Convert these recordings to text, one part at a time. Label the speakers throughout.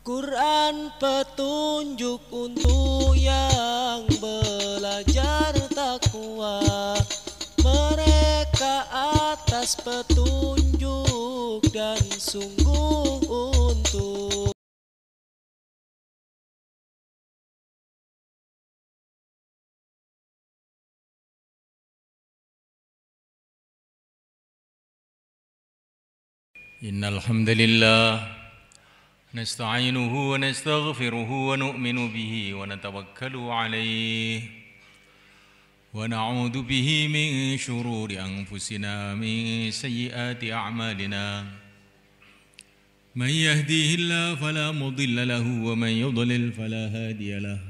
Speaker 1: Quran petunjuk untuk yang belajar takwa Mereka atas petunjuk dan sungguh untuk Innal hamdalillah نستعينه ونستغفره ونؤمن به ونتوكل عليه ونعوذ به من شرور أنفسنا من سيئات أعمالنا من يهديه الله فلا مضل له ومن يضلل فلا هادي له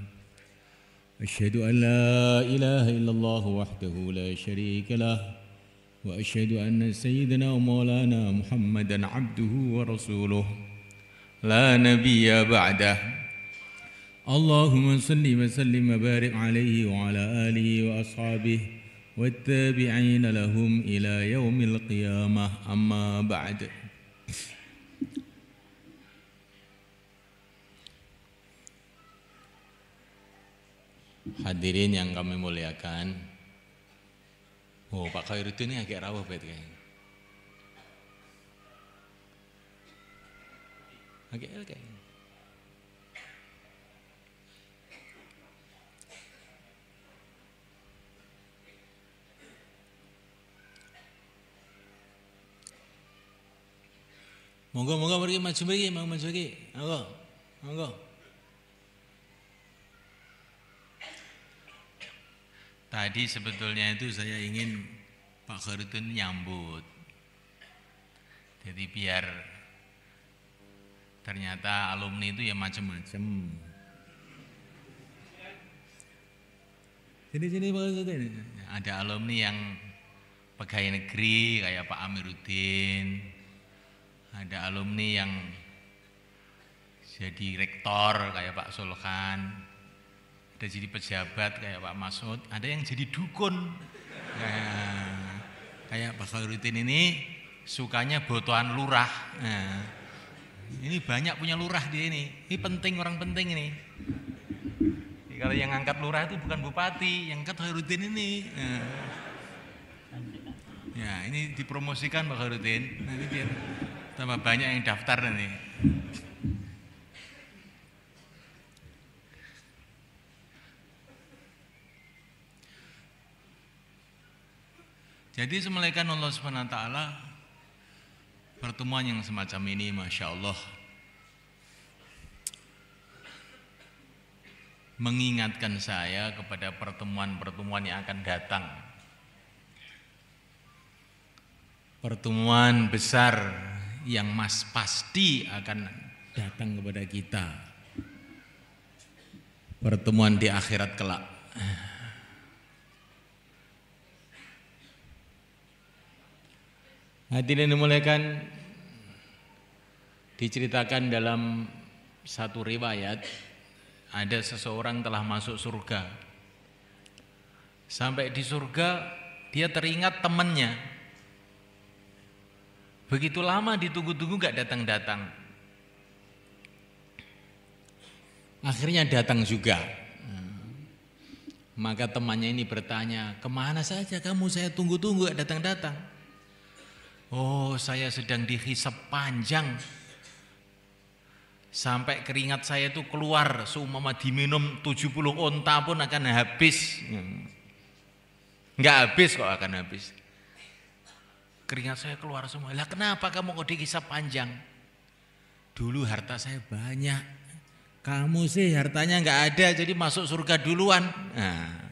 Speaker 1: أشهد أن لا إله إلا الله وحده لا شريك له وأشهد أن سيدنا ومولانا محمدا عبده ورسوله لا نبي بعده اللهم صل وسلم وبارك عليه وعلى آله وأصحابه والتابعين لهم إلى يوم القيامة أما بعد Hadirin yang kami muliakan, oh Pak Khairuddin ini agak rawah bet kayaknya. Agak kayak Monggo monggo pergi maju pergi mau maju pergi Monggo. Monggo. Tadi sebetulnya itu saya ingin Pak Khairudin nyambut. Jadi biar Ternyata alumni itu ya macam-macam. Jadi sini ada alumni yang pegawai negeri kayak Pak Amiruddin, ada alumni yang jadi rektor kayak Pak Solkan, ada jadi pejabat kayak Pak Masud, ada yang jadi dukun ya, kayak Pak Amiruddin ini sukanya botuan lurah. Nah, ini banyak punya lurah di ini. Ini penting orang penting ini. Jadi kalau yang angkat lurah itu bukan bupati, yang angkat Khairuddin ini. Nah. Ya, ini dipromosikan Pak Khairuddin. Nanti biar tambah banyak yang daftar nanti. Jadi semelaikan Allah Subhanahu wa taala pertemuan yang semacam ini Masya Allah mengingatkan saya kepada pertemuan-pertemuan yang akan datang pertemuan besar yang mas pasti akan datang kepada kita pertemuan di akhirat kelak Hadirin dimuliakan diceritakan dalam satu riwayat ada seseorang telah masuk surga. Sampai di surga dia teringat temannya. Begitu lama ditunggu-tunggu gak datang-datang. Akhirnya datang juga. Maka temannya ini bertanya, kemana saja kamu saya tunggu-tunggu gak datang-datang. Oh, saya sedang dihisap panjang. Sampai keringat saya itu keluar, seumama diminum 70 onta pun akan habis. Enggak habis kok akan habis. Keringat saya keluar semua. Lah kenapa kamu kok dihisap panjang? Dulu harta saya banyak. Kamu sih hartanya enggak ada, jadi masuk surga duluan. Nah,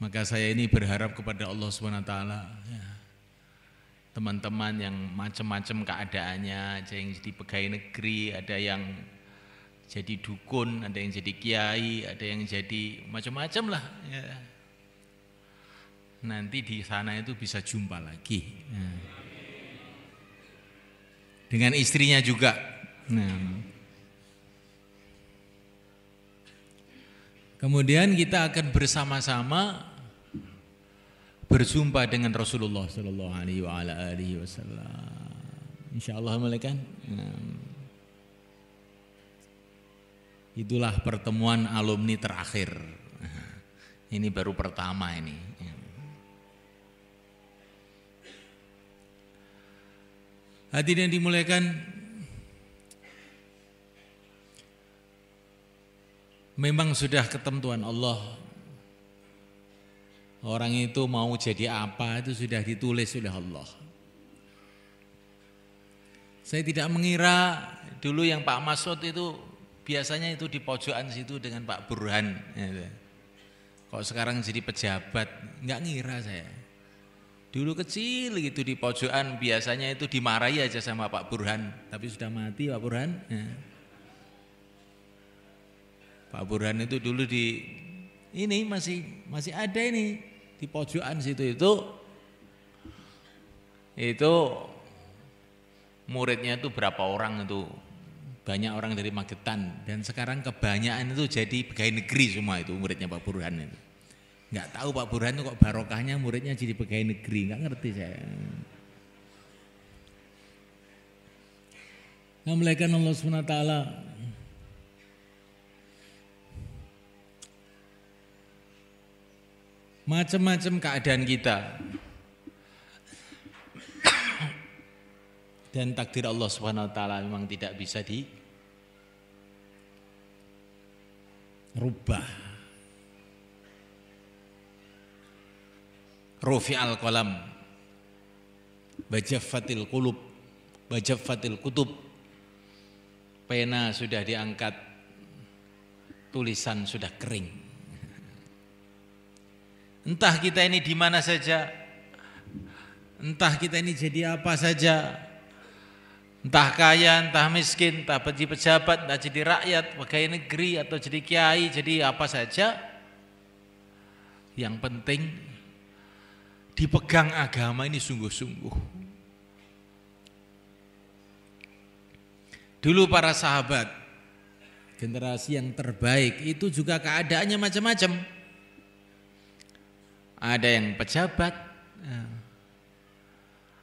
Speaker 1: Maka saya ini berharap kepada Allah SWT ya. Teman-teman yang macam-macam keadaannya Ada yang jadi pegawai negeri Ada yang jadi dukun Ada yang jadi kiai Ada yang jadi macam-macam lah ya. Nanti di sana itu bisa jumpa lagi ya. Dengan istrinya juga nah. Kemudian kita akan bersama-sama bersumpah dengan Rasulullah Shallallahu Alaihi Wasallam. Insya Allah malaikat. Itulah pertemuan alumni terakhir. Ini baru pertama ini. Iya. yang dimuliakan Memang sudah ketentuan Allah Orang itu mau jadi apa itu sudah ditulis oleh Allah. Saya tidak mengira dulu yang Pak Masud itu biasanya itu di pojokan situ dengan Pak Burhan. Ya. Kok sekarang jadi pejabat, nggak ngira saya. Dulu kecil gitu di pojokan biasanya itu dimarahi aja sama Pak Burhan, tapi sudah mati Pak Burhan. Ya. Pak Burhan itu dulu di ini masih masih ada ini di pojokan situ itu itu muridnya itu berapa orang itu banyak orang dari Magetan dan sekarang kebanyakan itu jadi pegawai negeri semua itu muridnya Pak Burhan itu nggak tahu Pak Burhan itu kok barokahnya muridnya jadi pegawai negeri nggak ngerti saya Nah, melainkan Allah Subhanahu wa macam-macam keadaan kita. Dan takdir Allah Subhanahu wa taala memang tidak bisa di rubah. Rufi al-qalam Bajafatil kulub Bajafatil kutub Pena sudah diangkat Tulisan sudah kering Entah kita ini di mana saja, entah kita ini jadi apa saja, entah kaya, entah miskin, entah jadi pejabat, entah jadi rakyat, pegawai negeri atau jadi kiai, jadi apa saja. Yang penting dipegang agama ini sungguh-sungguh. Dulu para sahabat generasi yang terbaik itu juga keadaannya macam-macam ada yang pejabat, ya.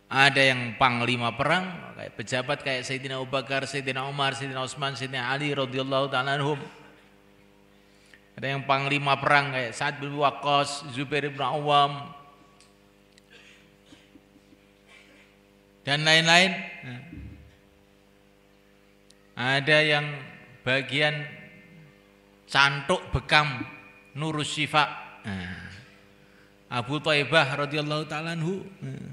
Speaker 1: ada yang panglima perang, kayak pejabat kayak Sayyidina Abu Bakar, Sayyidina Umar, Sayyidina Utsman, Sayyidina Ali radhiyallahu taala anhum. Ada yang panglima perang kayak Sa'ad bin Waqqas, Zubair bin Awam, dan lain-lain. Ya. Ada yang bagian cantuk bekam nurus sifat. Nah. Ya. Abu Taibah radhiyallahu taala hmm.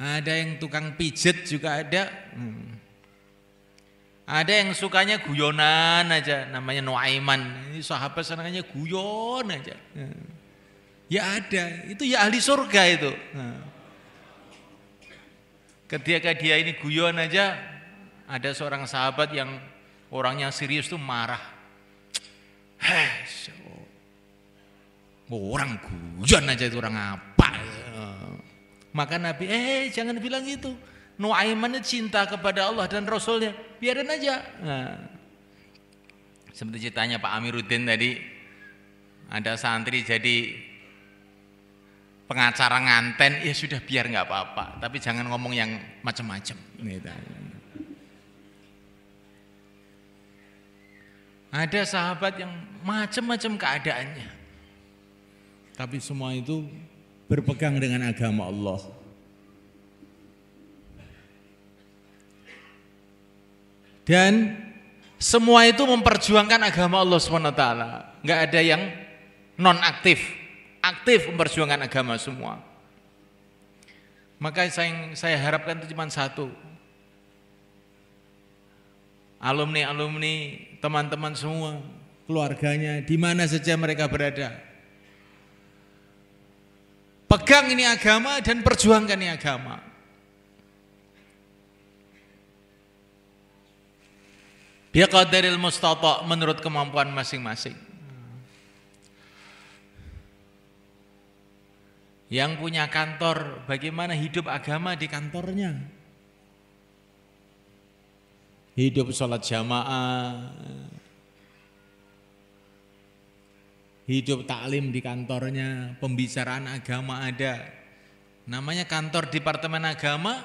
Speaker 1: Ada yang tukang pijet juga ada. Hmm. Ada yang sukanya guyonan aja, namanya Nuaiman. Ini sahabat senangnya guyon aja. Hmm. Ya ada, itu ya ahli surga itu. Ketika dia ini guyon aja, ada seorang sahabat yang orangnya serius tuh marah. Hei, Oh, orang guyon aja itu orang apa. Maka Nabi, eh jangan bilang itu gitu. Nuaimannya cinta kepada Allah dan Rasulnya. Biarin aja. Nah. Seperti ceritanya Pak Amiruddin tadi, ada santri jadi pengacara nganten, ya sudah biar nggak apa-apa. Tapi jangan ngomong yang macam-macam. Ada sahabat yang macam-macam keadaannya. Tapi semua itu berpegang dengan agama Allah. Dan semua itu memperjuangkan agama Allah SWT. Enggak ada yang non-aktif. Aktif memperjuangkan agama semua. Maka saya, saya harapkan itu cuma satu. Alumni-alumni, teman-teman semua, keluarganya, di mana saja mereka berada, Pegang ini agama dan perjuangkan ini agama. Biqadaril mustata menurut kemampuan masing-masing. Yang punya kantor, bagaimana hidup agama di kantornya? Hidup sholat jamaah, hidup taklim di kantornya, pembicaraan agama ada. Namanya kantor Departemen Agama,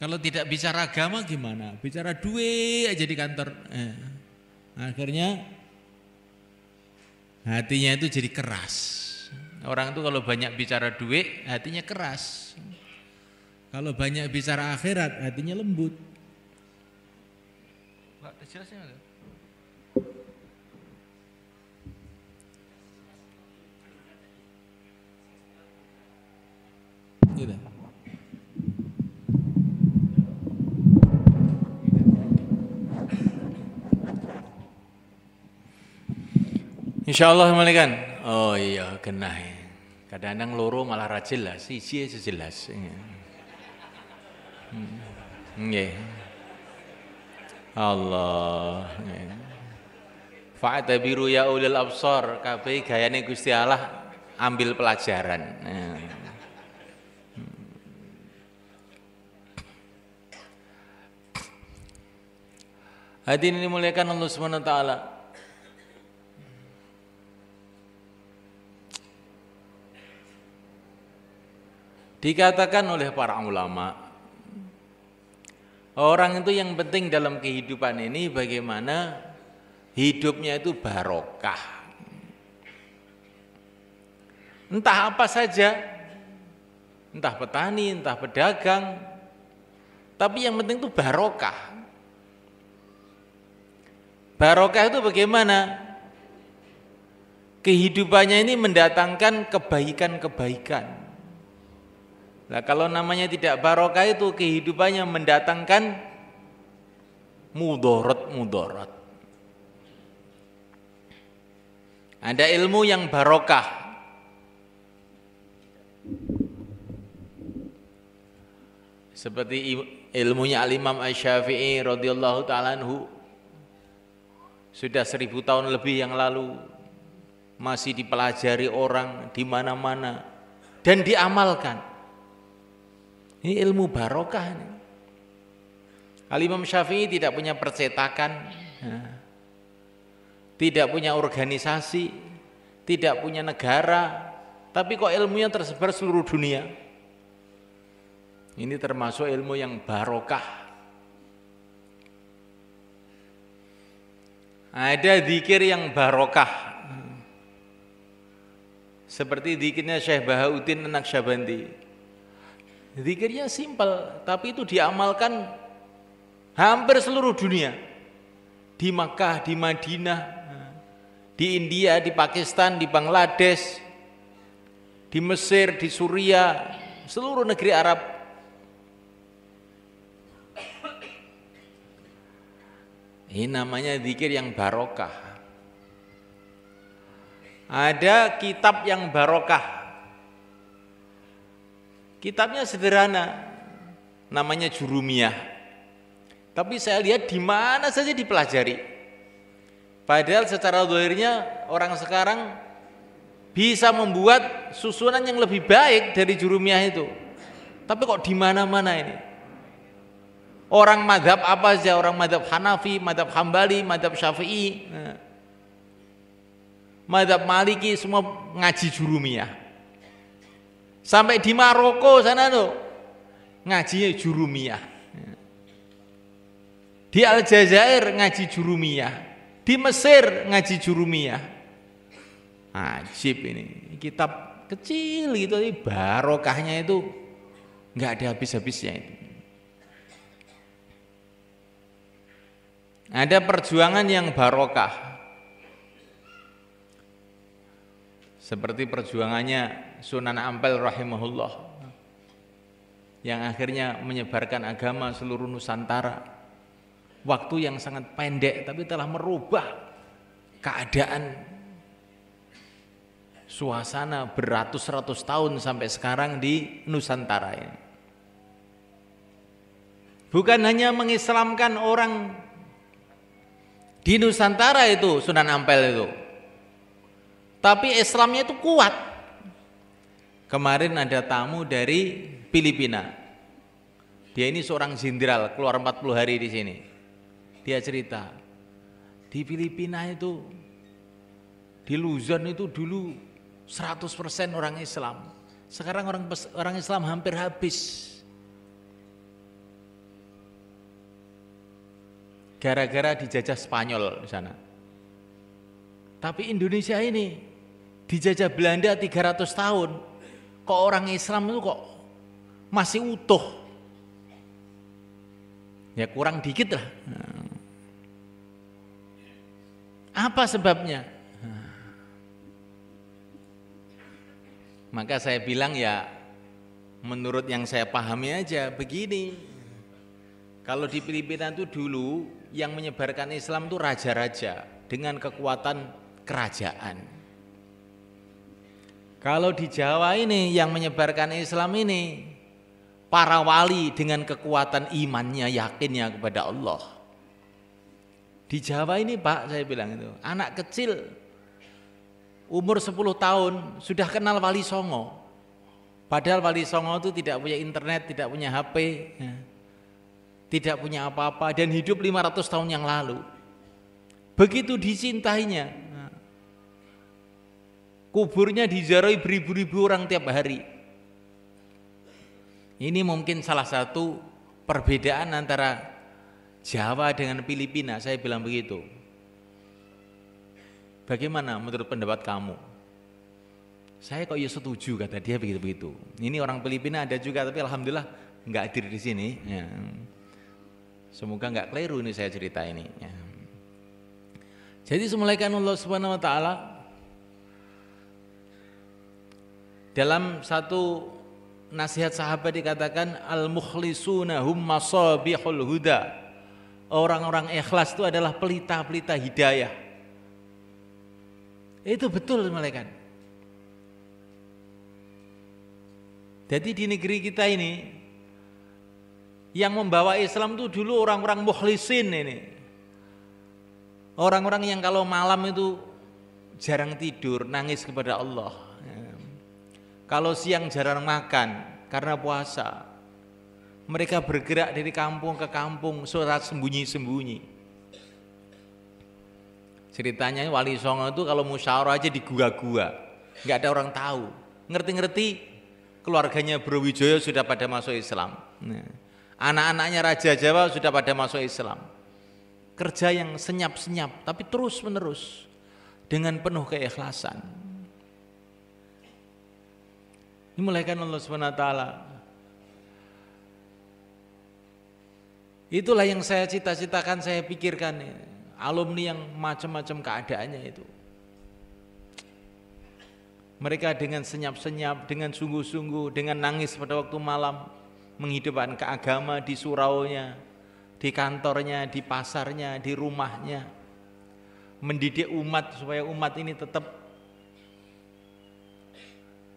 Speaker 1: kalau tidak bicara agama gimana? Bicara duit aja di kantor. Eh, akhirnya hatinya itu jadi keras. Orang itu kalau banyak bicara duit, hatinya keras. Kalau banyak bicara akhirat, hatinya lembut. Pak, jelasnya gitu Insya Allah Oh iya, genah. Ya. Kadang-kadang loro malah ra jelas, siji aja ya jelas. Nggih. Iya. Hmm, iya. Allah. Iya. Fa'tabiru ya ulil absar, kabeh gayane Gusti Allah ambil pelajaran. Hadirin dimuliakan Allah Subhanahu taala. Dikatakan oleh para ulama Orang itu yang penting dalam kehidupan ini bagaimana hidupnya itu barokah. Entah apa saja, entah petani, entah pedagang, tapi yang penting itu barokah. Barokah itu bagaimana? Kehidupannya ini mendatangkan kebaikan-kebaikan. Nah, kalau namanya tidak barokah itu kehidupannya mendatangkan mudorot-mudorot. Ada ilmu yang barokah, seperti ilmunya Al Imam Asy-Syafi'i radhiyallahu taala anhu sudah seribu tahun lebih yang lalu masih dipelajari orang di mana-mana dan diamalkan. Ini ilmu barokah. Alimam Syafi'i tidak punya percetakan, ya. tidak punya organisasi, tidak punya negara, tapi kok ilmunya tersebar seluruh dunia. Ini termasuk ilmu yang barokah Ada zikir yang barokah. Seperti zikirnya Syekh Bahauddin Syabandi. Zikirnya simpel, tapi itu diamalkan hampir seluruh dunia. Di Makkah, di Madinah, di India, di Pakistan, di Bangladesh, di Mesir, di Suriah, seluruh negeri Arab Ini namanya zikir yang barokah. Ada kitab yang barokah. Kitabnya sederhana, namanya Jurumiyah. Tapi saya lihat di mana saja dipelajari. Padahal secara doirnya orang sekarang bisa membuat susunan yang lebih baik dari Jurumiyah itu. Tapi kok di mana-mana ini? Orang madhab apa saja, orang madhab Hanafi, madhab Hambali, madhab Syafi'i, nah. madhab Maliki, semua ngaji jurumiyah. Sampai di Maroko sana tuh, ngaji jurumiyah. Di Aljazair ngaji jurumiyah. Di Mesir ngaji jurumiyah. Ajib ini, kitab kecil gitu, barokahnya itu nggak ada habis-habisnya itu. Ada perjuangan yang barokah. Seperti perjuangannya Sunan Ampel rahimahullah yang akhirnya menyebarkan agama seluruh Nusantara. Waktu yang sangat pendek tapi telah merubah keadaan suasana beratus-ratus tahun sampai sekarang di Nusantara ini. Bukan hanya mengislamkan orang di Nusantara itu Sunan Ampel itu. Tapi Islamnya itu kuat. Kemarin ada tamu dari Filipina. Dia ini seorang jenderal keluar 40 hari di sini. Dia cerita di Filipina itu di Luzon itu dulu 100% orang Islam. Sekarang orang orang Islam hampir habis. gara-gara dijajah Spanyol di sana. Tapi Indonesia ini dijajah Belanda 300 tahun, kok orang Islam itu kok masih utuh. Ya kurang dikit lah. Apa sebabnya? Maka saya bilang ya menurut yang saya pahami aja begini. Kalau di Filipina itu dulu yang menyebarkan Islam itu raja-raja dengan kekuatan kerajaan. Kalau di Jawa ini yang menyebarkan Islam ini para wali dengan kekuatan imannya, yakinnya kepada Allah. Di Jawa ini Pak saya bilang itu, anak kecil umur 10 tahun sudah kenal wali songo. Padahal wali songo itu tidak punya internet, tidak punya HP. Ya tidak punya apa-apa dan hidup 500 tahun yang lalu. Begitu dicintainya. kuburnya dijarai beribu-ribu orang tiap hari. Ini mungkin salah satu perbedaan antara Jawa dengan Filipina, saya bilang begitu. Bagaimana menurut pendapat kamu? Saya kok ya setuju kata dia begitu-begitu. Ini orang Filipina ada juga tapi alhamdulillah nggak hadir di sini. Ya. Semoga nggak keliru ini saya cerita ini. Ya. Jadi semulaikan Allah Subhanahu wa taala dalam satu nasihat sahabat dikatakan al-mukhlisuna hum masabihul huda. Orang-orang ikhlas itu adalah pelita-pelita hidayah. Itu betul malaikat. Jadi di negeri kita ini yang membawa Islam itu dulu orang-orang muhlisin ini. Orang-orang yang kalau malam itu jarang tidur, nangis kepada Allah. Kalau siang jarang makan karena puasa. Mereka bergerak dari kampung ke kampung, surat sembunyi-sembunyi ceritanya wali songo itu kalau musyawarah aja di gua-gua nggak ada orang tahu ngerti-ngerti keluarganya Browijoyo sudah pada masuk Islam nah. Anak-anaknya Raja Jawa sudah pada masuk Islam. Kerja yang senyap-senyap tapi terus menerus dengan penuh keikhlasan. Dimulaikan Allah Subhanahu wa taala. Itulah yang saya cita-citakan, saya pikirkan alumni yang macam-macam keadaannya itu. Mereka dengan senyap-senyap, dengan sungguh-sungguh, dengan nangis pada waktu malam, menghidupkan keagama di suraunya, di kantornya, di pasarnya, di rumahnya. Mendidik umat supaya umat ini tetap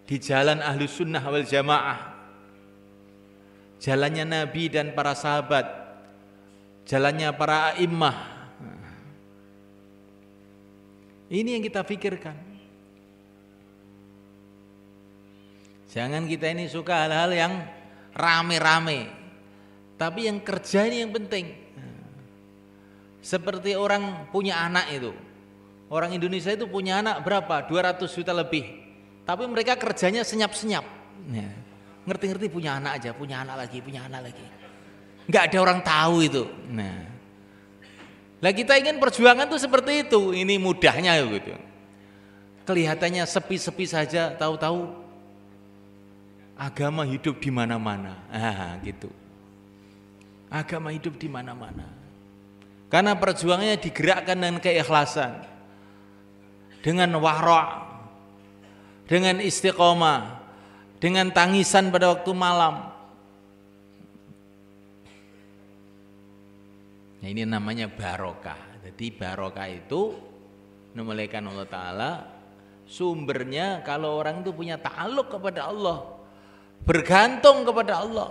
Speaker 1: di jalan ahlu sunnah wal jamaah. Jalannya Nabi dan para sahabat. Jalannya para imah. Ini yang kita pikirkan. Jangan kita ini suka hal-hal yang rame-rame. Tapi yang kerja ini yang penting. Seperti orang punya anak itu. Orang Indonesia itu punya anak berapa? 200 juta lebih. Tapi mereka kerjanya senyap-senyap. Ya. Ngerti-ngerti punya anak aja, punya anak lagi, punya anak lagi. Enggak ada orang tahu itu. Nah. Lah kita ingin perjuangan tuh seperti itu. Ini mudahnya gitu. Kelihatannya sepi-sepi saja, tahu-tahu agama hidup di mana-mana. Ah, gitu. Agama hidup di mana-mana. Karena perjuangannya digerakkan dengan keikhlasan. Dengan wahra, dengan istiqomah, dengan tangisan pada waktu malam. Nah, ini namanya barokah. Jadi barokah itu memulaikan Allah Ta'ala sumbernya kalau orang itu punya ta'aluk kepada Allah bergantung kepada Allah.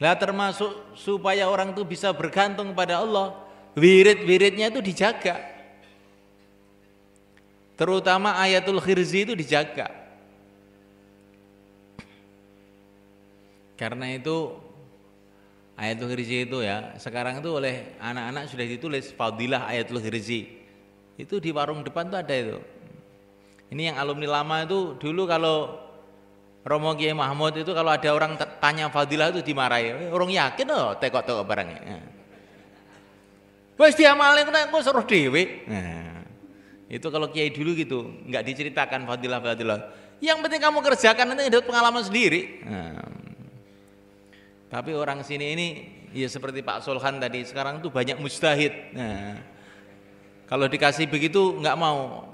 Speaker 1: Nah termasuk supaya orang itu bisa bergantung kepada Allah, wirid-wiridnya itu dijaga. Terutama ayatul khirzi itu dijaga. Karena itu ayatul khirzi itu ya, sekarang itu oleh anak-anak sudah ditulis fadilah ayatul khirzi. Itu di warung depan tuh ada itu. Ini yang alumni lama itu dulu kalau Romo Kiai Mahmud itu kalau ada orang tanya fadilah itu dimarahi. Eh, orang yakin loh tekok-tekok barangnya. Eh. Wes malah kena engko seru dhewe. Eh. itu kalau kiai dulu gitu, enggak diceritakan fadilah-fadilah. Yang penting kamu kerjakan nanti dapat pengalaman sendiri. tapi orang sini ini ya seperti Pak Solhan tadi sekarang tuh banyak mustahid. kalau dikasih begitu enggak mau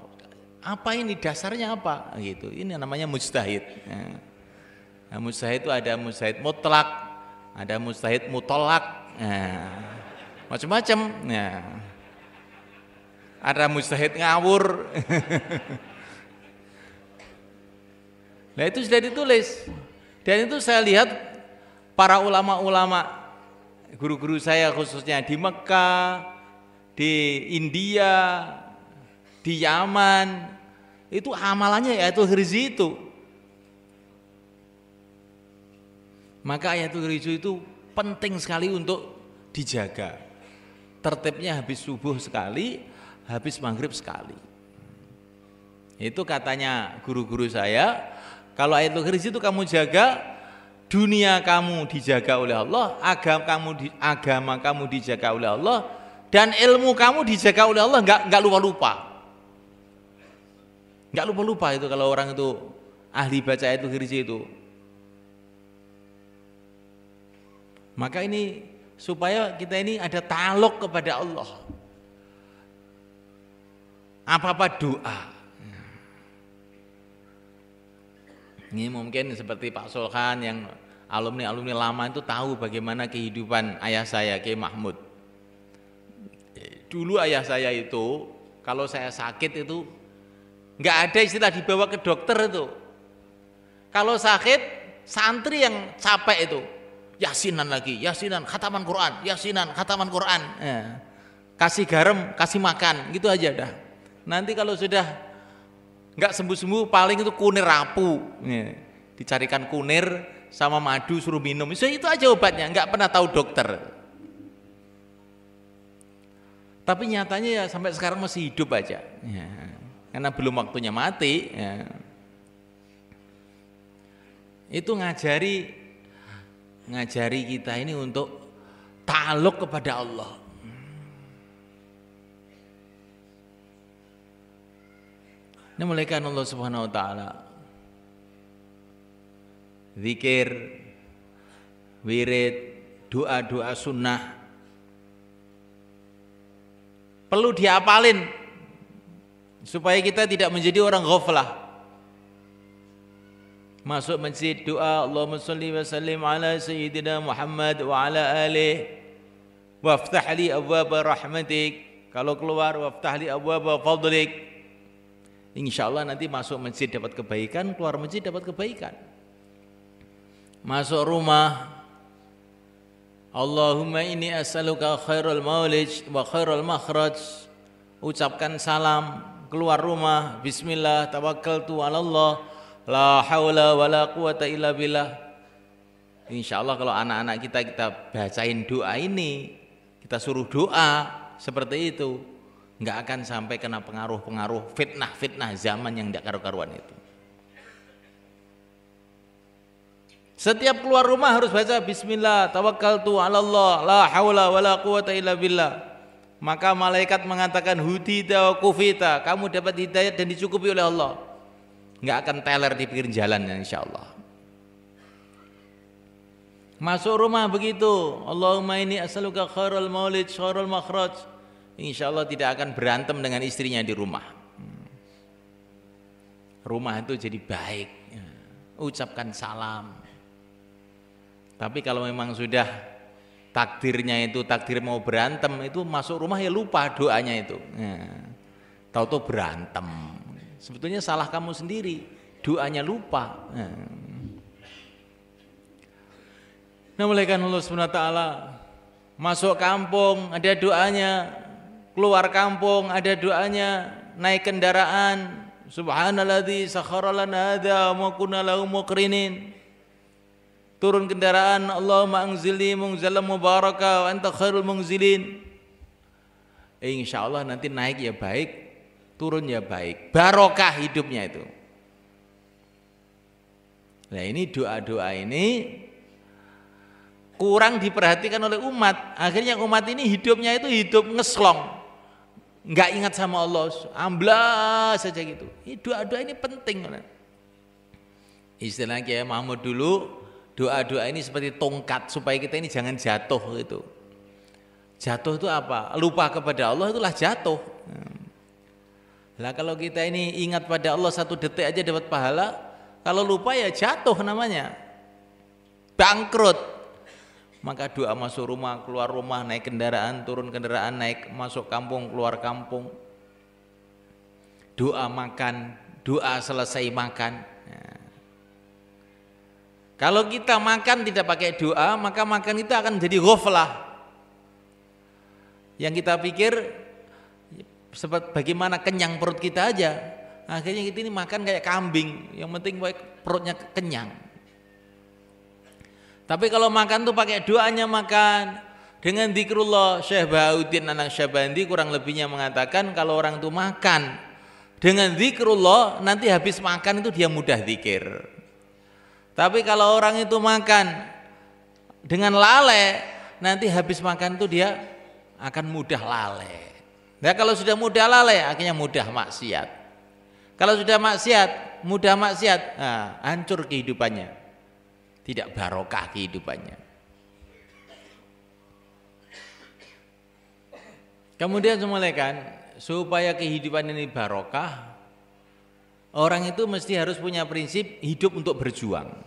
Speaker 1: apa ini dasarnya apa? Gitu. Ini namanya mustahid. Ya. Nah, mustahid itu ada mustahid mutlak, ada mustahid mutolak, nah, macam-macam. Nah, ada mustahid ngawur. nah itu sudah ditulis. Dan itu saya lihat para ulama-ulama guru-guru saya khususnya di Mekah, di India, di Yaman, itu amalannya yaitu hirzi itu. Maka ayatul hirzi itu penting sekali untuk dijaga. Tertibnya habis subuh sekali, habis maghrib sekali. Itu katanya guru-guru saya, kalau ayatul hirzi itu kamu jaga, dunia kamu dijaga oleh Allah, agama kamu di, agama kamu dijaga oleh Allah, dan ilmu kamu dijaga oleh Allah nggak nggak lupa lupa nggak lupa-lupa itu kalau orang itu ahli baca itu kiri itu maka ini supaya kita ini ada talok kepada Allah apa-apa doa ini mungkin seperti Pak Solhan yang alumni-alumni lama itu tahu bagaimana kehidupan ayah saya Ki Mahmud dulu ayah saya itu kalau saya sakit itu Nggak ada istilah dibawa ke dokter itu. Kalau sakit, santri yang capek itu. Yasinan lagi, yasinan, khataman Quran, yasinan, khataman Quran. ya. kasih garam, kasih makan, gitu aja dah. Nanti kalau sudah nggak sembuh-sembuh, paling itu kunir rapu. ya. dicarikan kunir sama madu suruh minum. So, itu aja obatnya, nggak pernah tahu dokter. Tapi nyatanya ya sampai sekarang masih hidup aja. Ya karena belum waktunya mati ya. itu ngajari ngajari kita ini untuk taluk kepada Allah ini mulaikan Allah subhanahu wa ta'ala zikir wirid doa-doa sunnah perlu diapalin supaya kita tidak menjadi orang ghaflah masuk masjid doa Allahumma salli wa sallim ala sayyidina Muhammad wa ala alihi waftah li abwaba rahmatik kalau keluar waftah li abwaba fadlik insyaallah nanti masuk masjid dapat kebaikan keluar masjid dapat kebaikan masuk rumah Allahumma inni as'aluka khairul maulid wa khairul makhraj ucapkan salam keluar rumah bismillah tawakkaltu ala Allah la haula wala quwata illa billah insyaallah kalau anak-anak kita kita bacain doa ini kita suruh doa seperti itu nggak akan sampai kena pengaruh-pengaruh fitnah-fitnah zaman yang tidak karu-karuan itu Setiap keluar rumah harus baca bismillah tawakkaltu 'ala Allah la haula wala quwata illa billah. Maka malaikat mengatakan hudita wa kufita, kamu dapat hidayat dan dicukupi oleh Allah. Enggak akan teler di pinggir jalan insya Allah. Masuk rumah begitu, Allahumma ini as'aluka khairul maulid, khairul makhraj. Insya Allah tidak akan berantem dengan istrinya di rumah. Rumah itu jadi baik. Ucapkan salam. Tapi kalau memang sudah takdirnya itu takdir mau berantem itu masuk rumah ya lupa doanya itu ya. tahu-tahu berantem sebetulnya salah kamu sendiri doanya lupa ya. nah mulai kan Allah swt masuk kampung ada doanya keluar kampung ada doanya naik kendaraan di sakharalana hadza mau kunna lahu muqrinin turun kendaraan Allahumma angzili mungzalam mubaraka wa anta khairul mungzilin eh, insya Allah nanti naik ya baik turun ya baik barokah hidupnya itu nah ini doa-doa ini kurang diperhatikan oleh umat akhirnya umat ini hidupnya itu hidup ngeslong nggak ingat sama Allah amblas saja gitu ini doa-doa ini penting istilahnya Mahmud dulu Doa-doa ini seperti tongkat supaya kita ini jangan jatuh gitu. Jatuh itu apa? Lupa kepada Allah itulah jatuh. Hmm. Lah kalau kita ini ingat pada Allah satu detik aja dapat pahala, kalau lupa ya jatuh namanya. Bangkrut. Maka doa masuk rumah, keluar rumah, naik kendaraan, turun kendaraan, naik masuk kampung, keluar kampung. Doa makan, doa selesai makan. Kalau kita makan tidak pakai doa, maka makan itu akan jadi ghaflah. Yang kita pikir seperti bagaimana kenyang perut kita aja. Akhirnya kita ini makan kayak kambing, yang penting perutnya kenyang. Tapi kalau makan tuh pakai doanya makan, dengan zikrullah Syekh Bahauddin Anang Syabandi kurang lebihnya mengatakan kalau orang itu makan dengan zikrullah nanti habis makan itu dia mudah zikir tapi kalau orang itu makan dengan lale, nanti habis makan itu dia akan mudah lale. Nah, kalau sudah mudah lale, akhirnya mudah maksiat. Kalau sudah maksiat, mudah maksiat, nah, hancur kehidupannya. Tidak barokah kehidupannya. Kemudian semulaikan supaya kehidupan ini barokah, orang itu mesti harus punya prinsip hidup untuk berjuang.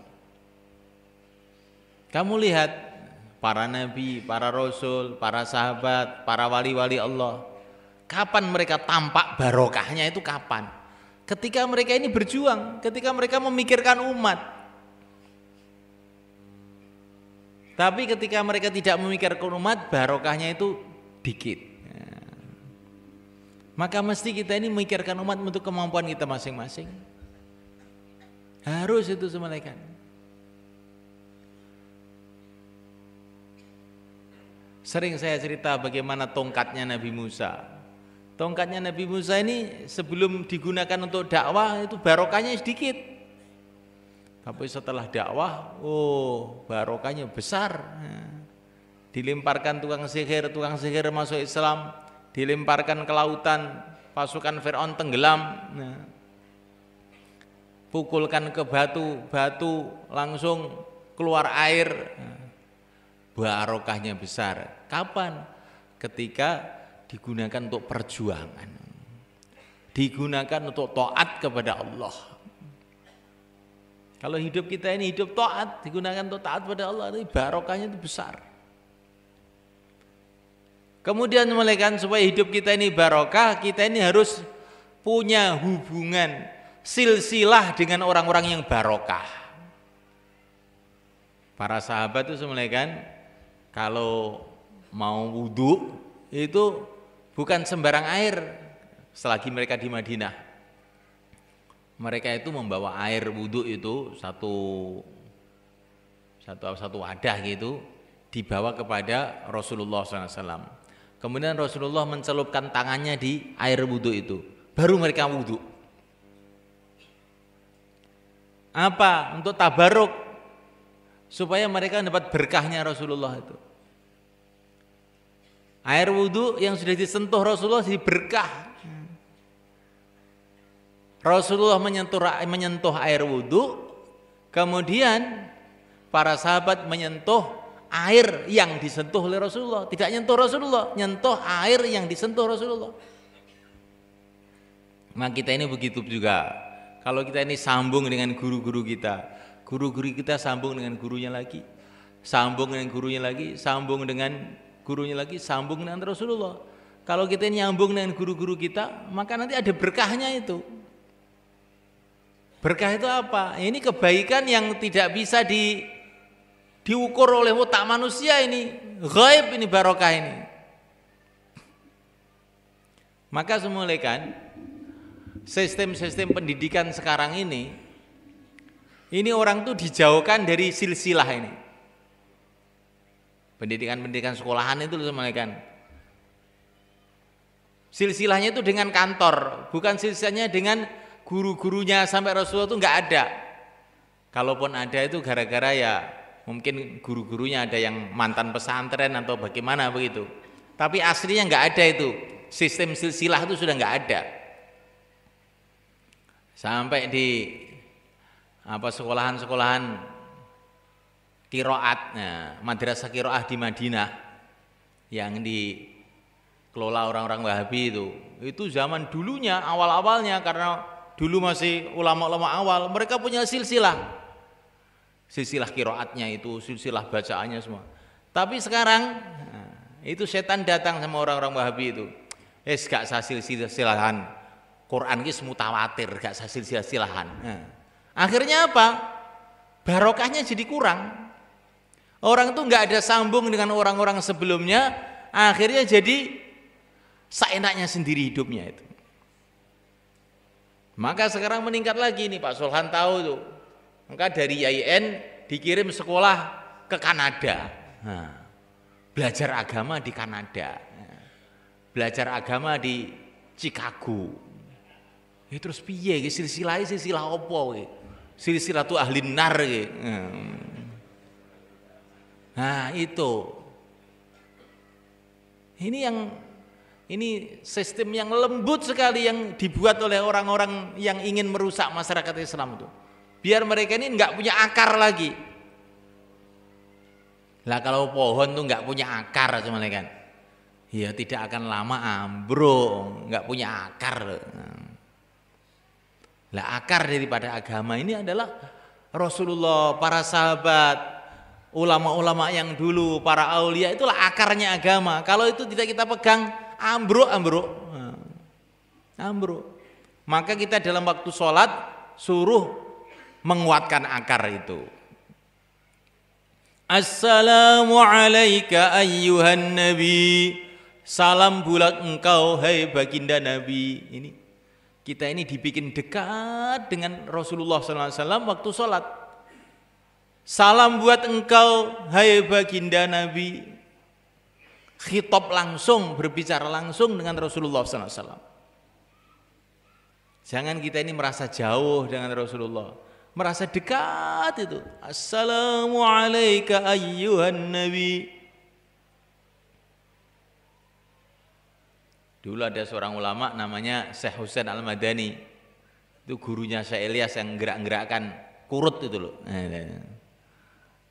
Speaker 1: Kamu lihat para nabi, para rasul, para sahabat, para wali-wali Allah. Kapan mereka tampak barokahnya itu kapan? Ketika mereka ini berjuang, ketika mereka memikirkan umat, Tapi ketika mereka tidak memikirkan umat, barokahnya itu dikit. maka mesti kita ini memikirkan umat untuk kemampuan kita masing-masing. Harus itu semalekan. Sering saya cerita bagaimana tongkatnya Nabi Musa. Tongkatnya Nabi Musa ini sebelum digunakan untuk dakwah itu barokahnya sedikit. Tapi setelah dakwah, oh barokahnya besar. Dilemparkan tukang sihir, tukang sihir masuk Islam, dilemparkan ke lautan, pasukan Fir'aun tenggelam. Nah, pukulkan ke batu, batu langsung keluar air. Nah, barokahnya besar. Kapan? Ketika digunakan untuk perjuangan. Digunakan untuk taat kepada Allah. Kalau hidup kita ini hidup taat, digunakan untuk taat kepada Allah, ini barokahnya itu besar. Kemudian melekan supaya hidup kita ini barokah, kita ini harus punya hubungan silsilah dengan orang-orang yang barokah. Para sahabat itu semelekan kalau mau wudhu itu bukan sembarang air selagi mereka di Madinah mereka itu membawa air wudhu itu satu satu satu wadah gitu dibawa kepada Rasulullah SAW kemudian Rasulullah mencelupkan tangannya di air wudhu itu baru mereka wudhu apa untuk tabaruk supaya mereka dapat berkahnya Rasulullah itu. Air wudhu yang sudah disentuh Rasulullah jadi berkah. Rasulullah menyentuh, menyentuh air wudhu, kemudian para sahabat menyentuh air yang disentuh oleh Rasulullah. Tidak nyentuh Rasulullah, nyentuh air yang disentuh Rasulullah. Nah kita ini begitu juga. Kalau kita ini sambung dengan guru-guru kita, Guru-guru kita sambung dengan gurunya lagi, sambung dengan gurunya lagi, sambung dengan gurunya lagi, sambung dengan Rasulullah. Kalau kita nyambung dengan guru-guru kita, maka nanti ada berkahnya itu. Berkah itu apa? Ini kebaikan yang tidak bisa di diukur oleh otak manusia ini. Gaib ini barokah ini. Maka semula kan sistem-sistem pendidikan sekarang ini ini orang tuh dijauhkan dari silsilah ini. Pendidikan-pendidikan sekolahan itu semalekan. Silsilahnya itu dengan kantor, bukan silsilahnya dengan guru-gurunya sampai Rasulullah itu enggak ada. Kalaupun ada itu gara-gara ya mungkin guru-gurunya ada yang mantan pesantren atau bagaimana begitu. Tapi aslinya enggak ada itu. Sistem silsilah itu sudah enggak ada. Sampai di apa sekolahan-sekolahan kiroat, nah, madrasah kiroah di Madinah yang dikelola orang-orang Wahabi itu, itu zaman dulunya awal-awalnya karena dulu masih ulama-ulama awal, mereka punya silsilah, silsilah kiroatnya itu, silsilah bacaannya semua. Tapi sekarang nah, itu setan datang sama orang-orang Wahabi itu, es eh, gak sasil silahan, Quran ini semutawatir, gak sasil silahan. Nah Akhirnya apa? Barokahnya jadi kurang. Orang itu nggak ada sambung dengan orang-orang sebelumnya, akhirnya jadi seenaknya sendiri hidupnya itu. Maka sekarang meningkat lagi nih Pak Solhan tahu tuh. Maka dari IAIN dikirim sekolah ke Kanada. Nah, belajar agama di Kanada. belajar agama di Chicago. Ya terus piye silsilah silsilah opo gitu silsilatu ahli nar hmm. Nah, itu. Ini yang ini sistem yang lembut sekali yang dibuat oleh orang-orang yang ingin merusak masyarakat Islam itu. Biar mereka ini nggak punya akar lagi. Lah kalau pohon tuh nggak punya akar sebenarnya kan. Ya tidak akan lama ambruk, nggak punya akar. Lah akar daripada agama ini adalah Rasulullah, para sahabat, ulama-ulama yang dulu, para aulia itulah akarnya agama. Kalau itu tidak kita pegang, ambruk ambruk. Hmm. Ambruk. Maka kita dalam waktu sholat suruh menguatkan akar itu. Assalamu alayka ayyuhan nabi. Salam bulat engkau hai baginda nabi. Ini kita ini dibikin dekat dengan Rasulullah SAW waktu sholat. Salam buat engkau, hai baginda Nabi. Khitab langsung, berbicara langsung dengan Rasulullah SAW. Jangan kita ini merasa jauh dengan Rasulullah. Merasa dekat itu. Assalamualaikum ayyuhan nabi. Dulu ada seorang ulama namanya Syekh Husain Al-Madani. Itu gurunya Syekh Elias yang gerak-gerakkan kurut itu loh. Nah, nah, nah.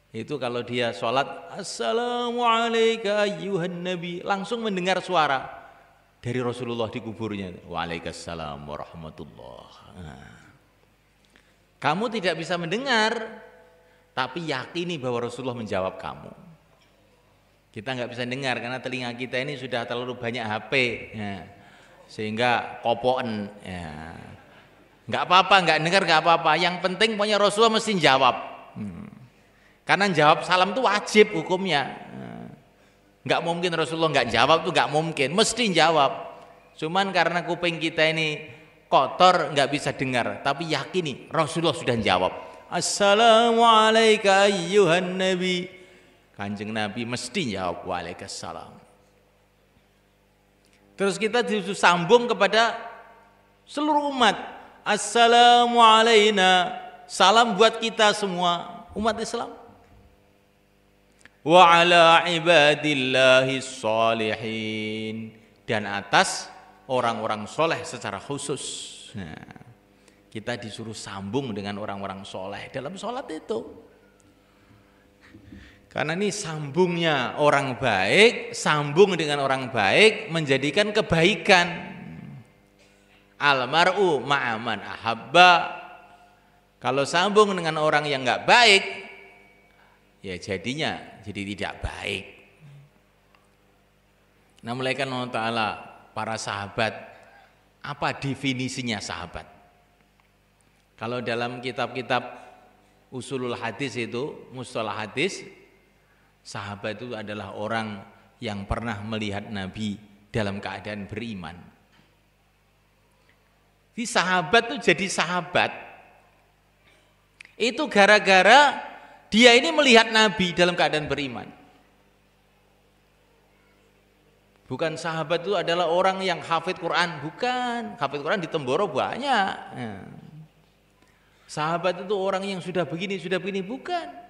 Speaker 1: Itu kalau dia sholat Assalamualaikum ayuhan nabi Langsung mendengar suara Dari Rasulullah di kuburnya Waalaikumsalam warahmatullah Kamu tidak bisa mendengar Tapi yakini bahwa Rasulullah menjawab kamu kita nggak bisa dengar karena telinga kita ini sudah terlalu banyak HP, ya. sehingga kopoen. Ya. Nggak apa-apa, nggak dengar nggak apa-apa. Yang penting punya Rasulullah mesti jawab. Hmm. Karena jawab salam itu wajib hukumnya. Hmm. Nggak mungkin Rasulullah nggak jawab tuh nggak mungkin, mesti jawab. Cuman karena kuping kita ini kotor nggak bisa dengar, tapi yakini Rasulullah sudah jawab. Assalamualaikum ayyuhan nabi Kanjeng Nabi mesti jawab waalaikumsalam. Terus kita sambung kepada seluruh umat. Assalamualaikum. Salam buat kita semua umat Islam. Wa ala ibadillahi salihin dan atas orang-orang soleh secara khusus. Nah, kita disuruh sambung dengan orang-orang soleh dalam sholat itu. Karena ini sambungnya orang baik, sambung dengan orang baik menjadikan kebaikan. Almaru ma'aman ahabba. Kalau sambung dengan orang yang nggak baik, ya jadinya jadi tidak baik. Nah mulai kan Allah Ta'ala para sahabat, apa definisinya sahabat? Kalau dalam kitab-kitab usulul hadis itu, mustalah hadis, Sahabat itu adalah orang yang pernah melihat Nabi dalam keadaan beriman. Di sahabat itu jadi sahabat itu gara-gara dia ini melihat Nabi dalam keadaan beriman. Bukan sahabat itu adalah orang yang hafid Quran, bukan. Hafid Quran di Temboro banyak. Hmm. Sahabat itu orang yang sudah begini, sudah begini, bukan.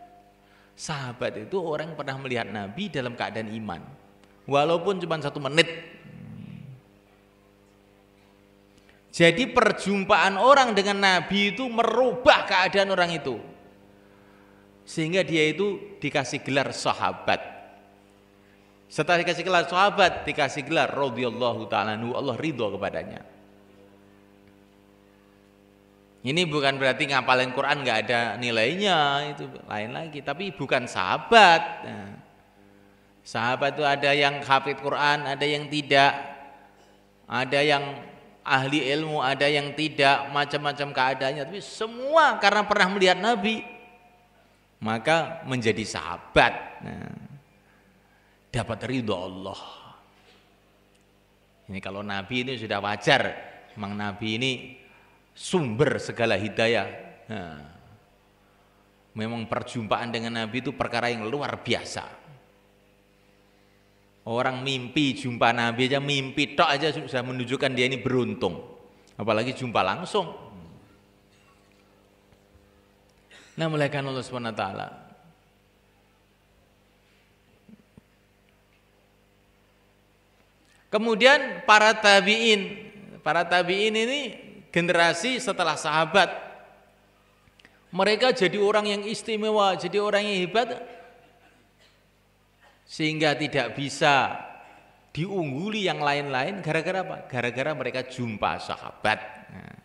Speaker 1: Sahabat itu orang yang pernah melihat Nabi dalam keadaan iman. Walaupun cuma satu menit. Jadi perjumpaan orang dengan Nabi itu merubah keadaan orang itu. Sehingga dia itu dikasih gelar sahabat. Setelah dikasih gelar sahabat, dikasih gelar radhiyallahu ta'ala Allah ridho kepadanya. Ini bukan berarti ngapalin Quran nggak ada nilainya, itu lain lagi. Tapi bukan sahabat. Nah, sahabat itu ada yang hafid Quran, ada yang tidak, ada yang ahli ilmu, ada yang tidak, macam-macam keadaannya. Tapi semua karena pernah melihat Nabi, maka menjadi sahabat. Nah, dapat ridho Allah. Ini kalau Nabi ini sudah wajar, memang Nabi ini sumber segala hidayah. Nah, memang perjumpaan dengan Nabi itu perkara yang luar biasa. Orang mimpi jumpa Nabi aja, mimpi tok aja sudah menunjukkan dia ini beruntung. Apalagi jumpa langsung. Nah, mulaikan Allah Subhanahu Kemudian para tabi'in, para tabi'in ini generasi setelah sahabat. Mereka jadi orang yang istimewa, jadi orang yang hebat sehingga tidak bisa diungguli yang lain-lain gara-gara apa? Gara-gara mereka jumpa sahabat. Nah,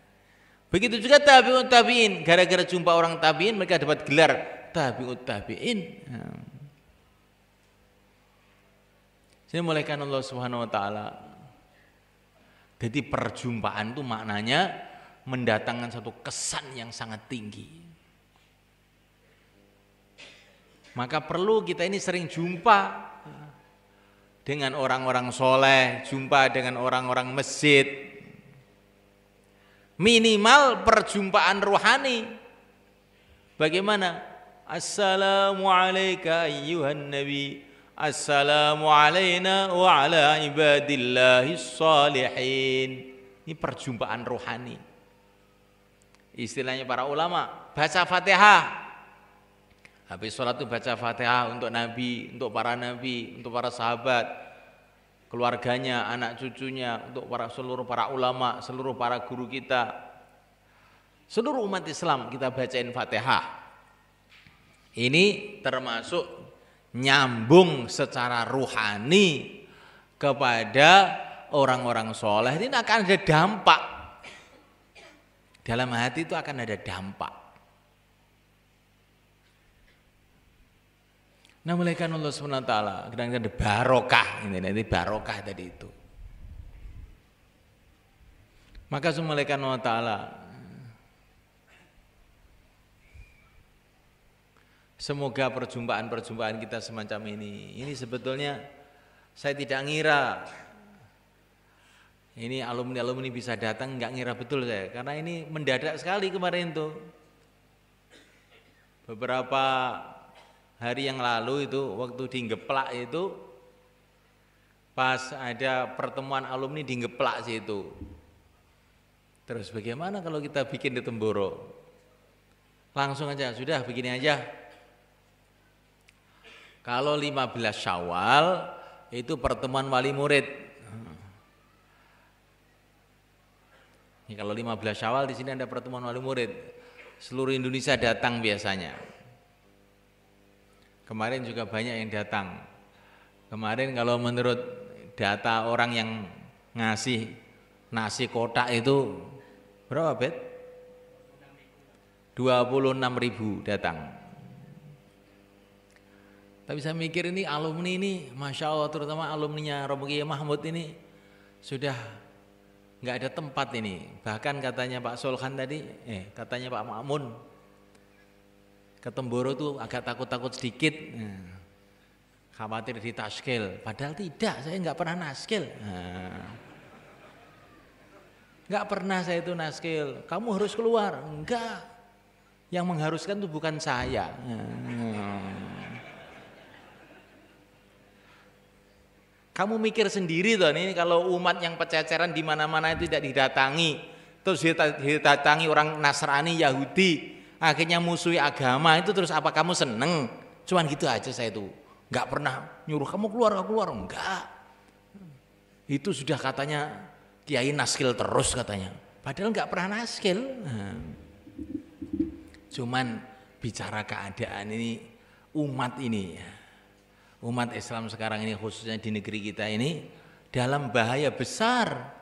Speaker 1: begitu juga tabi'ut tabi'in, gara-gara jumpa orang tabi'in mereka dapat gelar tabi'ut tabi'in. Nah, saya mulaikan Allah Subhanahu wa taala jadi perjumpaan itu maknanya mendatangkan satu kesan yang sangat tinggi. Maka perlu kita ini sering jumpa dengan orang-orang soleh, jumpa dengan orang-orang masjid. Minimal perjumpaan rohani. Bagaimana? Assalamualaikum ayyuhan nabi Assalamu alaina wa ala ibadillahi salihin. Ini perjumpaan rohani. Istilahnya para ulama, baca Fatihah. Habis sholat itu baca Fatihah untuk nabi, untuk para nabi, untuk para sahabat, keluarganya, anak cucunya, untuk para seluruh para ulama, seluruh para guru kita. Seluruh umat Islam kita bacain Fatihah. Ini termasuk nyambung secara ruhani kepada orang-orang soleh ini akan ada dampak dalam hati itu akan ada dampak nah mulaikan Allah SWT kadang-kadang ada barokah ini, ini barokah tadi itu maka semulaikan Allah Ta'ala Semoga perjumpaan-perjumpaan kita semacam ini, ini sebetulnya saya tidak ngira ini alumni-alumni bisa datang nggak ngira betul saya karena ini mendadak sekali kemarin tuh beberapa hari yang lalu itu waktu di Ngeplak itu pas ada pertemuan alumni di Ngeplak itu terus bagaimana kalau kita bikin di Temboro langsung aja sudah begini aja kalau 15 Syawal itu pertemuan wali murid. Ini kalau 15 Syawal di sini ada pertemuan wali murid. Seluruh Indonesia datang biasanya. Kemarin juga banyak yang datang. Kemarin kalau menurut data orang yang ngasih nasi kotak itu berapa, Bet? 26 ribu datang. Tapi saya mikir ini alumni ini, masya Allah terutama alumninya Romogi Mahmud ini sudah nggak ada tempat ini. Bahkan katanya Pak Solhan tadi, eh katanya Pak Makmun, Ketemboro tuh agak takut-takut sedikit, eh, khawatir khawatir ditaskil. Padahal tidak, saya nggak pernah naskil. Nah, nggak pernah saya itu naskil. Kamu harus keluar, enggak. Yang mengharuskan tuh bukan saya. Nah, Kamu mikir sendiri tuh ini kalau umat yang pececeran di mana-mana itu tidak didatangi, terus didatangi orang Nasrani, Yahudi, akhirnya musuhi agama itu terus apa kamu seneng? Cuman gitu aja saya tuh nggak pernah nyuruh kamu keluar nggak keluar enggak. Itu sudah katanya Kiai naskil terus katanya, padahal nggak pernah naskil. Hmm. Cuman bicara keadaan ini umat ini ya umat Islam sekarang ini khususnya di negeri kita ini dalam bahaya besar.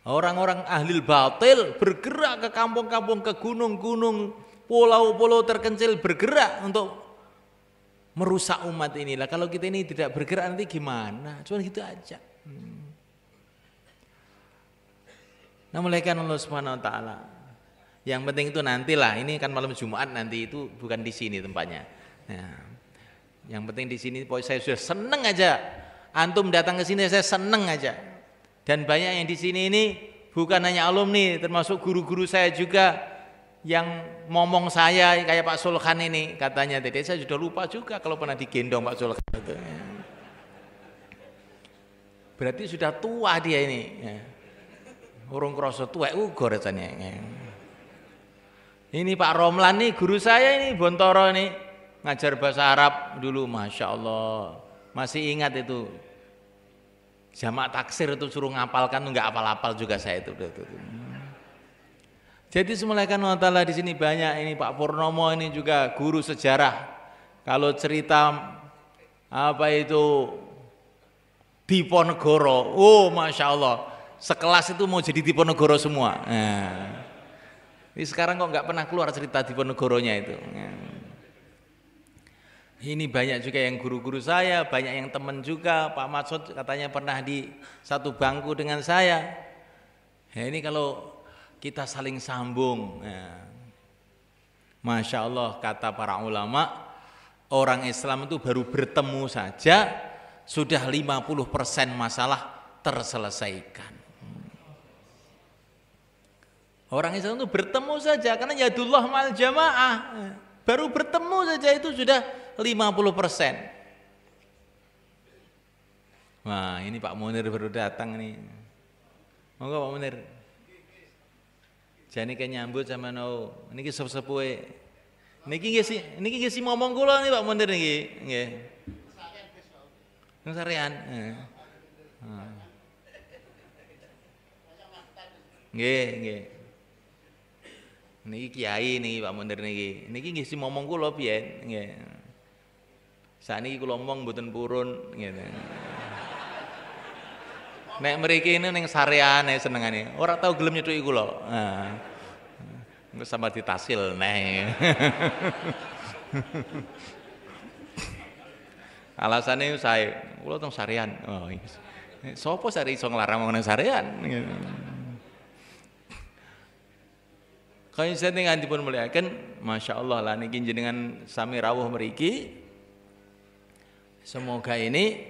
Speaker 1: Orang-orang ahli batil bergerak ke kampung-kampung, ke gunung-gunung, pulau-pulau terkencil bergerak untuk merusak umat inilah. Kalau kita ini tidak bergerak nanti gimana? Cuma gitu aja. Hmm. Nah, mulaikan Allah Subhanahu wa taala. Yang penting itu nantilah, ini kan malam Jumat nanti itu bukan di sini tempatnya. Nah. Yang penting di sini saya sudah seneng aja. Antum datang ke sini saya seneng aja. Dan banyak yang di sini ini bukan hanya alumni, termasuk guru-guru saya juga yang ngomong saya kayak Pak Sulkan ini katanya tadi saya sudah lupa juga kalau pernah digendong Pak Sulkan ya. Berarti sudah tua dia ini. Ya. Urung kroso tua ugo uh, rasanya. Ya. Ini Pak Romlan nih guru saya ini Bontoro nih ngajar bahasa Arab dulu Masya Allah masih ingat itu jamak taksir itu suruh ngapalkan nggak apal-apal juga saya itu, jadi semula jadi semulaikan Allah di sini banyak ini Pak Purnomo ini juga guru sejarah kalau cerita apa itu Diponegoro oh Masya Allah sekelas itu mau jadi Diponegoro semua nah. ini sekarang kok nggak pernah keluar cerita Diponegoronya itu nah. Ini banyak juga yang guru-guru saya, banyak yang teman juga. Pak Maksud katanya pernah di satu bangku dengan saya. Ya, ini kalau kita saling sambung. Ya. Masya Allah kata para ulama, orang Islam itu baru bertemu saja sudah 50% masalah terselesaikan. Orang Islam itu bertemu saja karena yadullah mal jamaah. Baru bertemu saja itu sudah 50%. Wah, ini Pak Munir baru datang nih. Monggo Pak Munir. Jani kayak nyambut sama no. Niki kisah sepuh. Niki nggih si niki nggih si ngomong kula nih Pak Munir niki, nggih. Nang sarean. Nggih, nggih. Niki kiai nih Pak Munir niki. Niki nggih si ngomong kula piye, nggih ini kalau ngomong buatan purun gitu. Nek mereka ini neng neng seneng senengane. Orang tahu gelem nyethuki iku lo, Nah. sama ditasil Alasan Alasannya saya, kalau tentang sarian. Oh yes. Iya. Sopo sari song larang mengenai sarian. sarean gitu. Kaya saya dengan dipun Masya Allah lah nih jenengan sami rawuh meriki, Semoga ini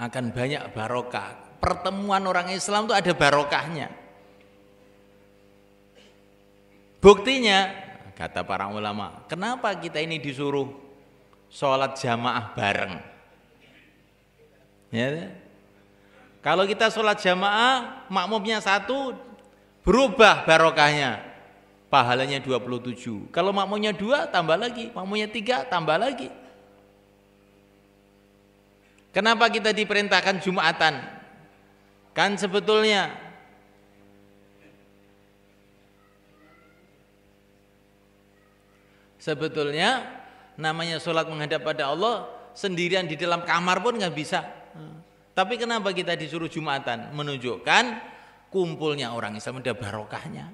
Speaker 1: akan banyak barokah. Pertemuan orang Islam itu ada barokahnya. Buktinya, kata para ulama, kenapa kita ini disuruh sholat jamaah bareng? Ya, ya. kalau kita sholat jamaah, makmumnya satu, berubah barokahnya. Pahalanya 27. Kalau makmumnya dua, tambah lagi. Makmumnya tiga, tambah lagi. Kenapa kita diperintahkan Jumatan? Kan sebetulnya Sebetulnya namanya sholat menghadap pada Allah sendirian di dalam kamar pun nggak bisa. Tapi kenapa kita disuruh Jumatan? Menunjukkan kumpulnya orang Islam ada barokahnya.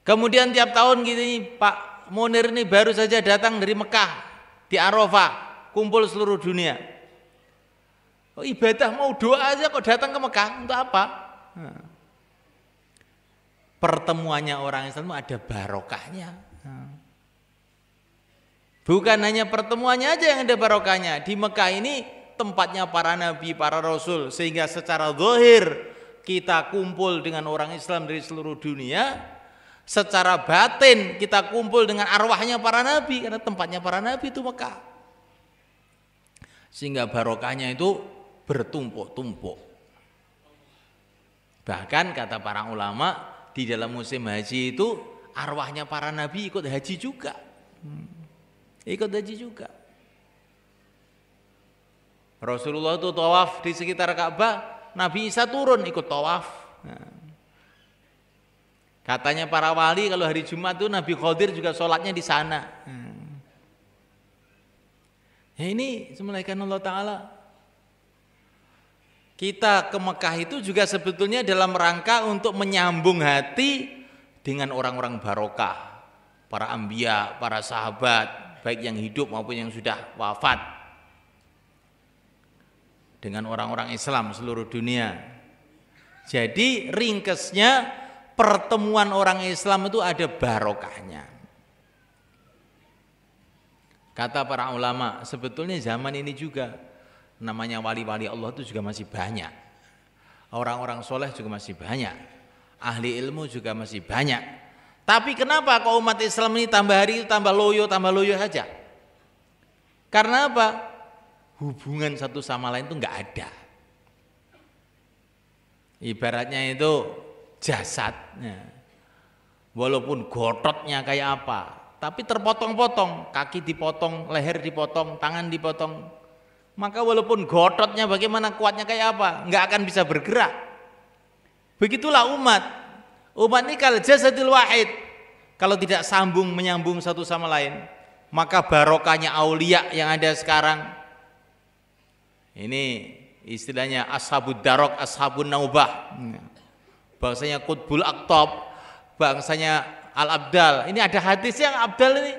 Speaker 1: Kemudian tiap tahun gini Pak Munir ini baru saja datang dari Mekah di Arafah kumpul seluruh dunia. Oh, ibadah mau doa aja kok datang ke Mekah untuk apa? Nah. Pertemuannya orang Islam ada barokahnya. Nah. Bukan hanya pertemuannya aja yang ada barokahnya. Di Mekah ini tempatnya para nabi, para rasul sehingga secara zahir kita kumpul dengan orang Islam dari seluruh dunia, secara batin kita kumpul dengan arwahnya para nabi karena tempatnya para nabi itu Mekah sehingga barokahnya itu bertumpuk-tumpuk. Bahkan kata para ulama di dalam musim haji itu arwahnya para nabi ikut haji juga. Ikut haji juga. Rasulullah itu tawaf di sekitar Ka'bah, Nabi Isa turun ikut tawaf. Katanya para wali kalau hari Jumat itu Nabi Khadir juga sholatnya di sana. Hmm. Ya ini semulaikan Allah Ta'ala. Kita ke Mekah itu juga sebetulnya dalam rangka untuk menyambung hati dengan orang-orang barokah. Para ambia, para sahabat, baik yang hidup maupun yang sudah wafat. Dengan orang-orang Islam seluruh dunia. Jadi ringkesnya pertemuan orang Islam itu ada barokahnya. Kata para ulama, sebetulnya zaman ini juga namanya wali-wali Allah itu juga masih banyak. Orang-orang soleh juga masih banyak. Ahli ilmu juga masih banyak. Tapi kenapa kok umat Islam ini tambah hari itu tambah loyo, tambah loyo saja? Karena apa? Hubungan satu sama lain itu enggak ada. Ibaratnya itu jasadnya. Walaupun gototnya kayak apa, tapi terpotong-potong, kaki dipotong, leher dipotong, tangan dipotong. Maka walaupun gototnya bagaimana kuatnya kayak apa, nggak akan bisa bergerak. Begitulah umat. Umat ini kalau jasadil wahid, kalau tidak sambung menyambung satu sama lain, maka barokahnya aulia yang ada sekarang ini istilahnya ashabud darok ashabun naubah Bangsanya kutbul aktop, bangsanya Al-Abdal. Ini ada hadis yang Abdal ini.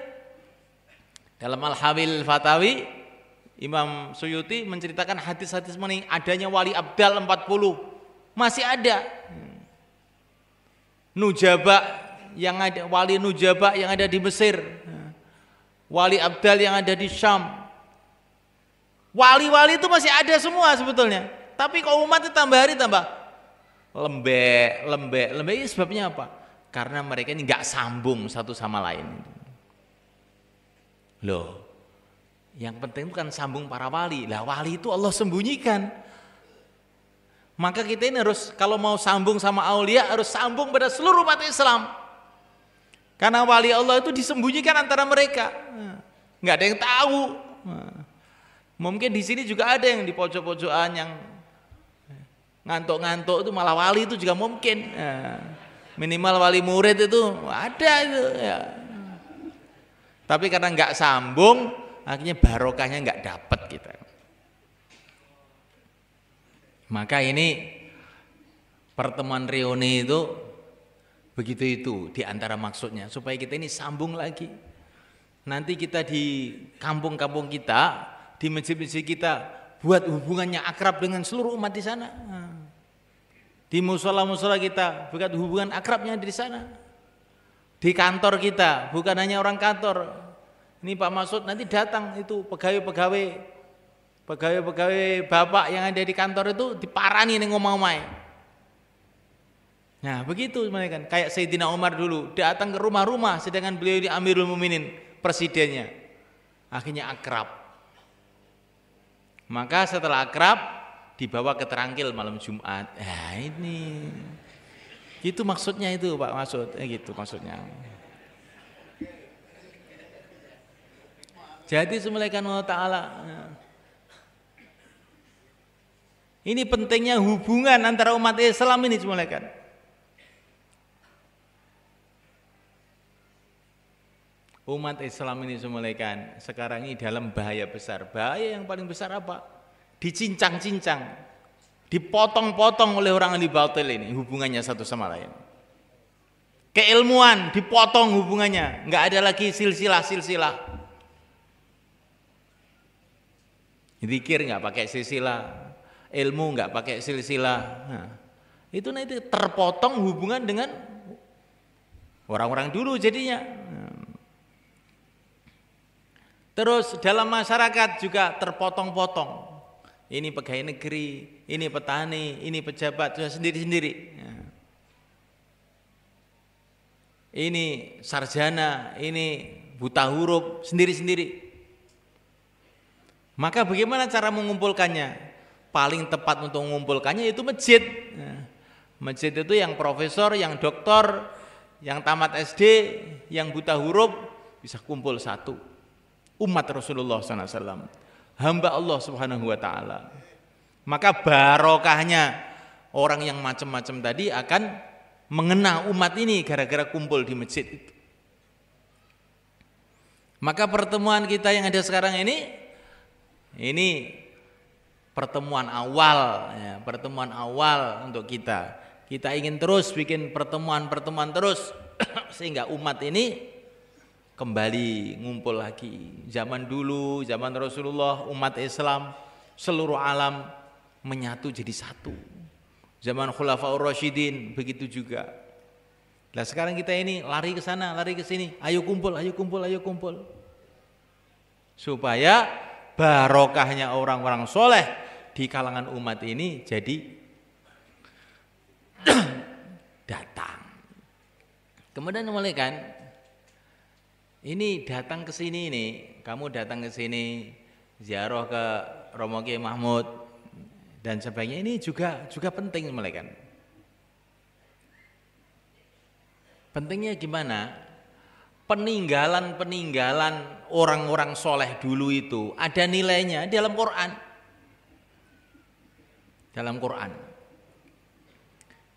Speaker 1: Dalam Al-Hawil Fatawi, Imam Suyuti menceritakan hadis-hadis mana adanya wali Abdal 40. Masih ada. Hmm. Nujaba yang ada wali Nujaba yang ada di Mesir. Hmm. Wali Abdal yang ada di Syam. Wali-wali itu masih ada semua sebetulnya. Tapi kok umat itu tambah hari tambah lembek, lembek, lembek ini sebabnya apa? karena mereka ini nggak sambung satu sama lain. Loh, yang penting bukan sambung para wali. Lah wali itu Allah sembunyikan. Maka kita ini harus kalau mau sambung sama aulia harus sambung pada seluruh umat Islam. Karena wali Allah itu disembunyikan antara mereka. Nggak ada yang tahu. Mungkin di sini juga ada yang di pojok-pojokan yang ngantuk-ngantuk itu malah wali itu juga mungkin minimal wali murid itu ada itu ya. Tapi karena nggak sambung, akhirnya barokahnya nggak dapat kita. Gitu. Maka ini pertemuan reuni itu begitu itu diantara maksudnya supaya kita ini sambung lagi. Nanti kita di kampung-kampung kita, di masjid-masjid kita buat hubungannya akrab dengan seluruh umat di sana. Nah, di musola-musola kita, bukan hubungan akrabnya di sana. Di kantor kita, bukan hanya orang kantor. Ini Pak Masud nanti datang itu pegawai-pegawai pegawai-pegawai bapak yang ada di kantor itu diparani nih ngomong omahe Nah, begitu mereka kan. Kayak Sayyidina Umar dulu, datang ke rumah-rumah sedangkan beliau di Amirul Muminin, presidennya. Akhirnya akrab. Maka setelah akrab, dibawa ke Terangkil malam Jumat. Nah, ini. Itu maksudnya itu Pak Maksud, eh, gitu maksudnya. Jadi semulaikan Allah Ta'ala. Ya. Ini pentingnya hubungan antara umat Islam ini semulaikan. Umat Islam ini semulaikan sekarang ini dalam bahaya besar. Bahaya yang paling besar apa? dicincang-cincang, dipotong-potong oleh orang ahli batil ini hubungannya satu sama lain. Keilmuan dipotong hubungannya, nggak ada lagi silsilah-silsilah. Zikir nggak pakai silsilah, ilmu nggak pakai silsilah. Nah, itu nanti terpotong hubungan dengan orang-orang dulu jadinya. Terus dalam masyarakat juga terpotong-potong ini pegawai negeri, ini petani, ini pejabat sudah sendiri-sendiri. Ya. Ini sarjana, ini buta huruf sendiri-sendiri. Maka bagaimana cara mengumpulkannya? Paling tepat untuk mengumpulkannya itu masjid. Ya. Masjid itu yang profesor, yang doktor, yang tamat SD, yang buta huruf bisa kumpul satu. Umat Rasulullah SAW hamba Allah Subhanahu wa taala. Maka barokahnya orang yang macam-macam tadi akan mengena umat ini gara-gara kumpul di masjid itu. Maka pertemuan kita yang ada sekarang ini ini pertemuan awal ya, pertemuan awal untuk kita. Kita ingin terus bikin pertemuan-pertemuan terus sehingga umat ini kembali ngumpul lagi. Zaman dulu, zaman Rasulullah, umat Islam, seluruh alam menyatu jadi satu. Zaman Khulafaur Rasyidin begitu juga. Nah sekarang kita ini lari ke sana, lari ke sini. Ayo kumpul, ayo kumpul, ayo kumpul. Supaya barokahnya orang-orang soleh di kalangan umat ini jadi datang. Kemudian mulai kan ini datang ke sini nih, kamu datang ke sini ziarah ke Romo Kiai Mahmud dan sebagainya ini juga juga penting melekan. Pentingnya gimana? Peninggalan-peninggalan orang-orang soleh dulu itu ada nilainya dalam Quran. Dalam Quran.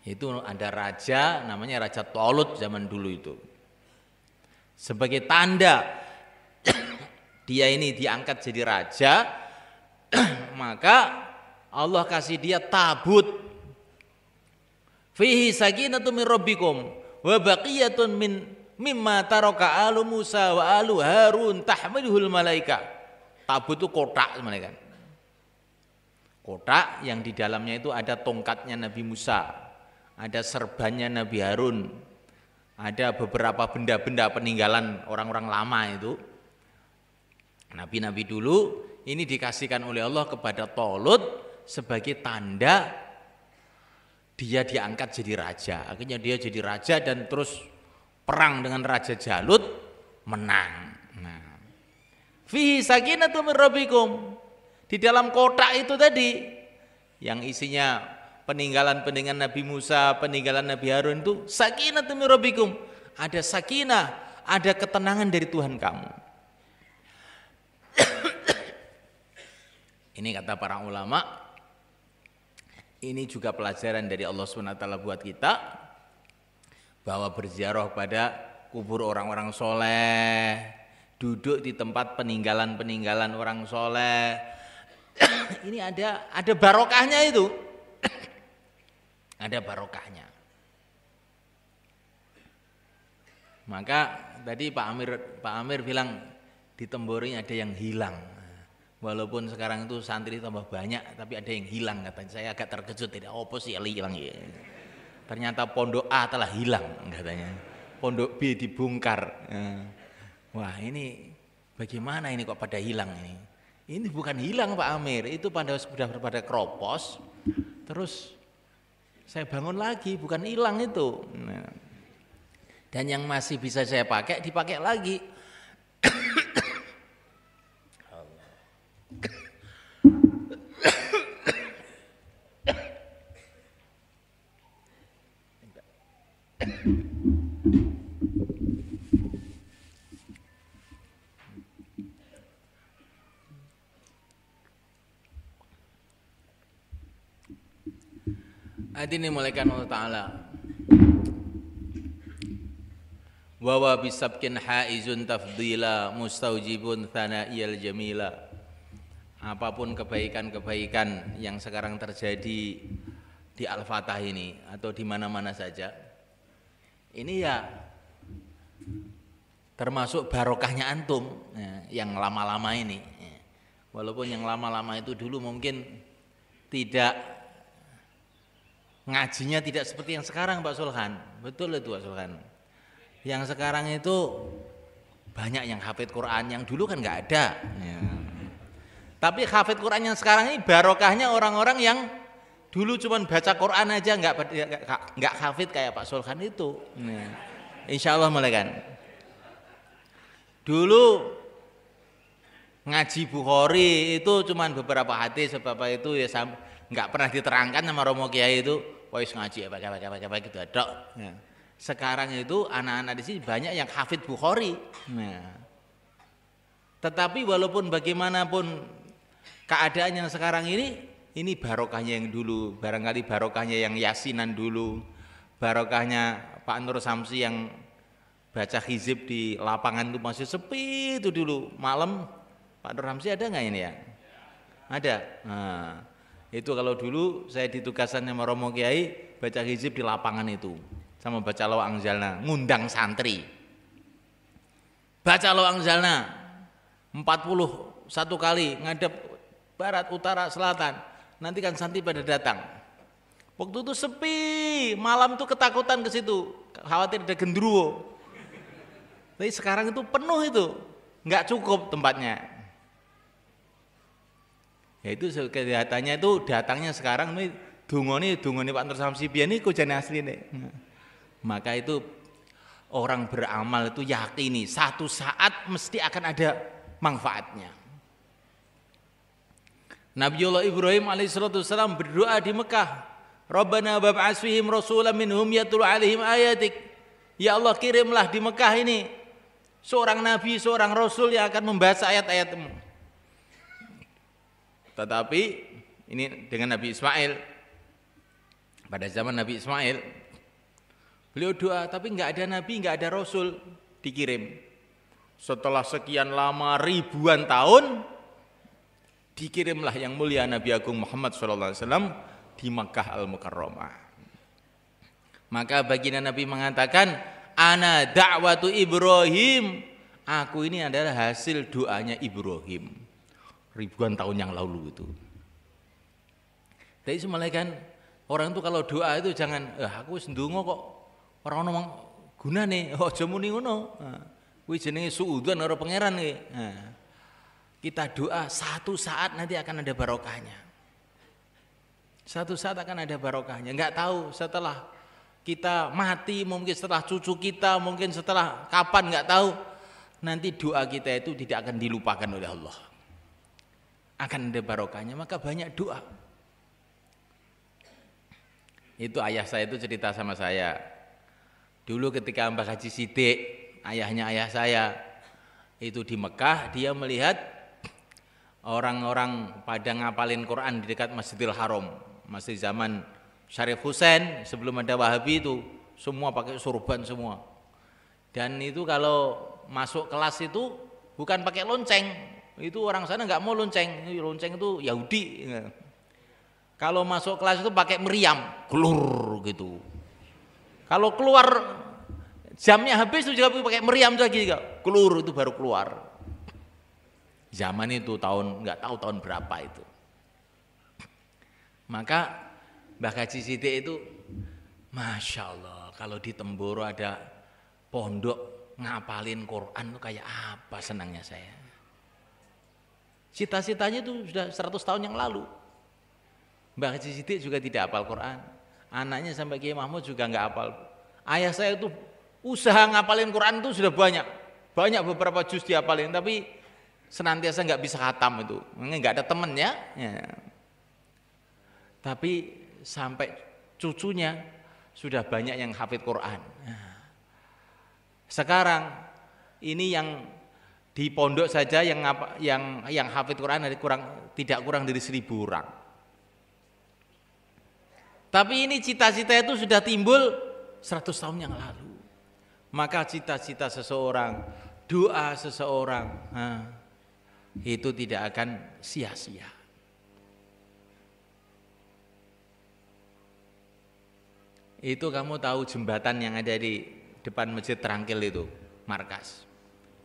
Speaker 1: Itu ada raja namanya Raja Tolut zaman dulu itu sebagai tanda dia ini diangkat jadi raja maka Allah kasih dia tabut fihi sakinatu min rabbikum wa baqiyatun min mimma taraka alu Musa wa alu Harun tahmiluhul malaika tabut itu kotak sebenarnya kan kotak yang di dalamnya itu ada tongkatnya Nabi Musa ada serbannya Nabi Harun ada beberapa benda-benda peninggalan orang-orang lama itu. Nabi-nabi dulu ini dikasihkan oleh Allah kepada Tolut sebagai tanda dia diangkat jadi raja. Akhirnya dia jadi raja dan terus perang dengan Raja Jalut menang. Nah, Di dalam kotak itu tadi yang isinya peninggalan-peninggalan Nabi Musa, peninggalan Nabi Harun itu sakinah min Ada sakinah, ada ketenangan dari Tuhan kamu. ini kata para ulama. Ini juga pelajaran dari Allah SWT buat kita bahwa berziarah pada kubur orang-orang soleh, duduk di tempat peninggalan-peninggalan orang soleh. ini ada ada barokahnya itu. Ada barokahnya. Maka tadi Pak Amir Pak Amir bilang di Tembori ada yang hilang. Walaupun sekarang itu santri tambah banyak, tapi ada yang hilang katanya. Saya agak terkejut tidak opo oh, sih hilang ya. Ternyata pondok A telah hilang katanya. Pondok B dibongkar. Wah, ini bagaimana ini kok pada hilang ini? Ini bukan hilang Pak Amir, itu pada sudah pada keropos terus saya bangun lagi, bukan hilang itu. Nah. Dan yang masih bisa saya pakai, dipakai lagi. Hadirin mulaikan Allah Ta'ala Wawa bisabkin haizun tafdila mustaujibun thanaiyal jamila Apapun kebaikan-kebaikan yang sekarang terjadi di Al-Fatah ini atau di mana-mana saja ini ya termasuk barokahnya antum ya, yang lama-lama ini ya, walaupun yang lama-lama itu dulu mungkin tidak ngajinya tidak seperti yang sekarang Pak Sulhan betul itu Pak Sulhan yang sekarang itu banyak yang hafid Quran yang dulu kan nggak ada ya. tapi hafid Quran yang sekarang ini barokahnya orang-orang yang dulu cuman baca Quran aja nggak ya, nggak hafid kayak Pak Sulhan itu ya. Insya Allah mulai kan dulu ngaji Bukhari itu cuman beberapa hadis beberapa itu ya nggak pernah diterangkan sama Romo Kiai itu wis ngaji apa ya, apa apa apa gitu dok. Ya. Sekarang itu anak-anak di sini banyak yang hafid bukhori. Nah. Ya. Tetapi walaupun bagaimanapun keadaan yang sekarang ini ini barokahnya yang dulu, barangkali barokahnya yang yasinan dulu, barokahnya Pak Nur Samsi yang baca hizib di lapangan itu masih sepi itu dulu malam Pak Nur Samsi ada nggak ini ya? Ada. Nah itu kalau dulu saya ditugaskan sama Romo Kiai baca hizib di lapangan itu sama baca lo angzalna, ngundang santri. Baca lo angzalna puluh satu kali ngadep barat, utara, selatan. Nanti kan santri pada datang. Waktu itu sepi, malam itu ketakutan ke situ, khawatir ada gendruwo Tapi sekarang itu penuh itu, nggak cukup tempatnya. Ya itu kelihatannya itu datangnya sekarang nih dungoni dungoni Pak Nur Samsi Bian ini kujane asli nih. Maka itu orang beramal itu yakini satu saat mesti akan ada manfaatnya. nabi Allah Ibrahim alaihissalam berdoa di Mekah. Rabbana bab'as fihim rasulan minhum yatul alaihim ayatik. Ya Allah kirimlah di Mekah ini seorang nabi, seorang rasul yang akan membaca ayat-ayatmu. Tetapi ini dengan Nabi Ismail pada zaman Nabi Ismail beliau doa tapi nggak ada nabi, nggak ada rasul dikirim. Setelah sekian lama ribuan tahun dikirimlah yang mulia Nabi Agung Muhammad SAW di Makkah Al-Mukarramah. Maka baginda Nabi mengatakan, Ana da'watu Ibrahim. Aku ini adalah hasil doanya Ibrahim ribuan tahun yang lalu itu. Tapi semalai kan orang itu kalau doa itu jangan, eh, aku sendungo kok orang ngomong guna nih, oh jamu nih uno, nah, wih jenenge suudan orang pangeran nih. kita doa satu saat nanti akan ada barokahnya. Satu saat akan ada barokahnya. Enggak tahu setelah kita mati, mungkin setelah cucu kita, mungkin setelah kapan enggak tahu. Nanti doa kita itu tidak akan dilupakan oleh Allah akan ada barokahnya maka banyak doa itu ayah saya itu cerita sama saya dulu ketika Mbak Haji Sidik ayahnya ayah saya itu di Mekah dia melihat orang-orang pada ngapalin Quran di dekat Masjidil Haram masih zaman Syarif Husain sebelum ada Wahabi itu semua pakai surban semua dan itu kalau masuk kelas itu bukan pakai lonceng itu orang sana nggak mau lonceng, lonceng itu Yahudi. Kalau masuk kelas itu pakai meriam, gelur gitu. Kalau keluar jamnya habis itu juga pakai meriam lagi gelur itu baru keluar. Zaman itu tahun nggak tahu tahun berapa itu. Maka Mbah Haji Siti itu Masya Allah kalau di Temboro ada pondok ngapalin Quran tuh kayak apa senangnya saya Cita-citanya itu sudah 100 tahun yang lalu. Mbak Haji Siti juga tidak hafal Quran. Anaknya sampai Kiai Mahmud juga nggak hafal. Ayah saya itu usaha ngapalin Quran itu sudah banyak. Banyak beberapa juz dihafalin tapi senantiasa nggak bisa hatam itu. Nggak ada temennya. Ya. Tapi sampai cucunya sudah banyak yang hafid Quran. Ya. Sekarang ini yang di pondok saja yang yang yang hafid Quran ada kurang tidak kurang dari seribu orang. Tapi ini cita-cita itu sudah timbul 100 tahun yang lalu. Maka cita-cita seseorang, doa seseorang, nah, itu tidak akan sia-sia. Itu kamu tahu jembatan yang ada di depan masjid Terangkil itu, markas.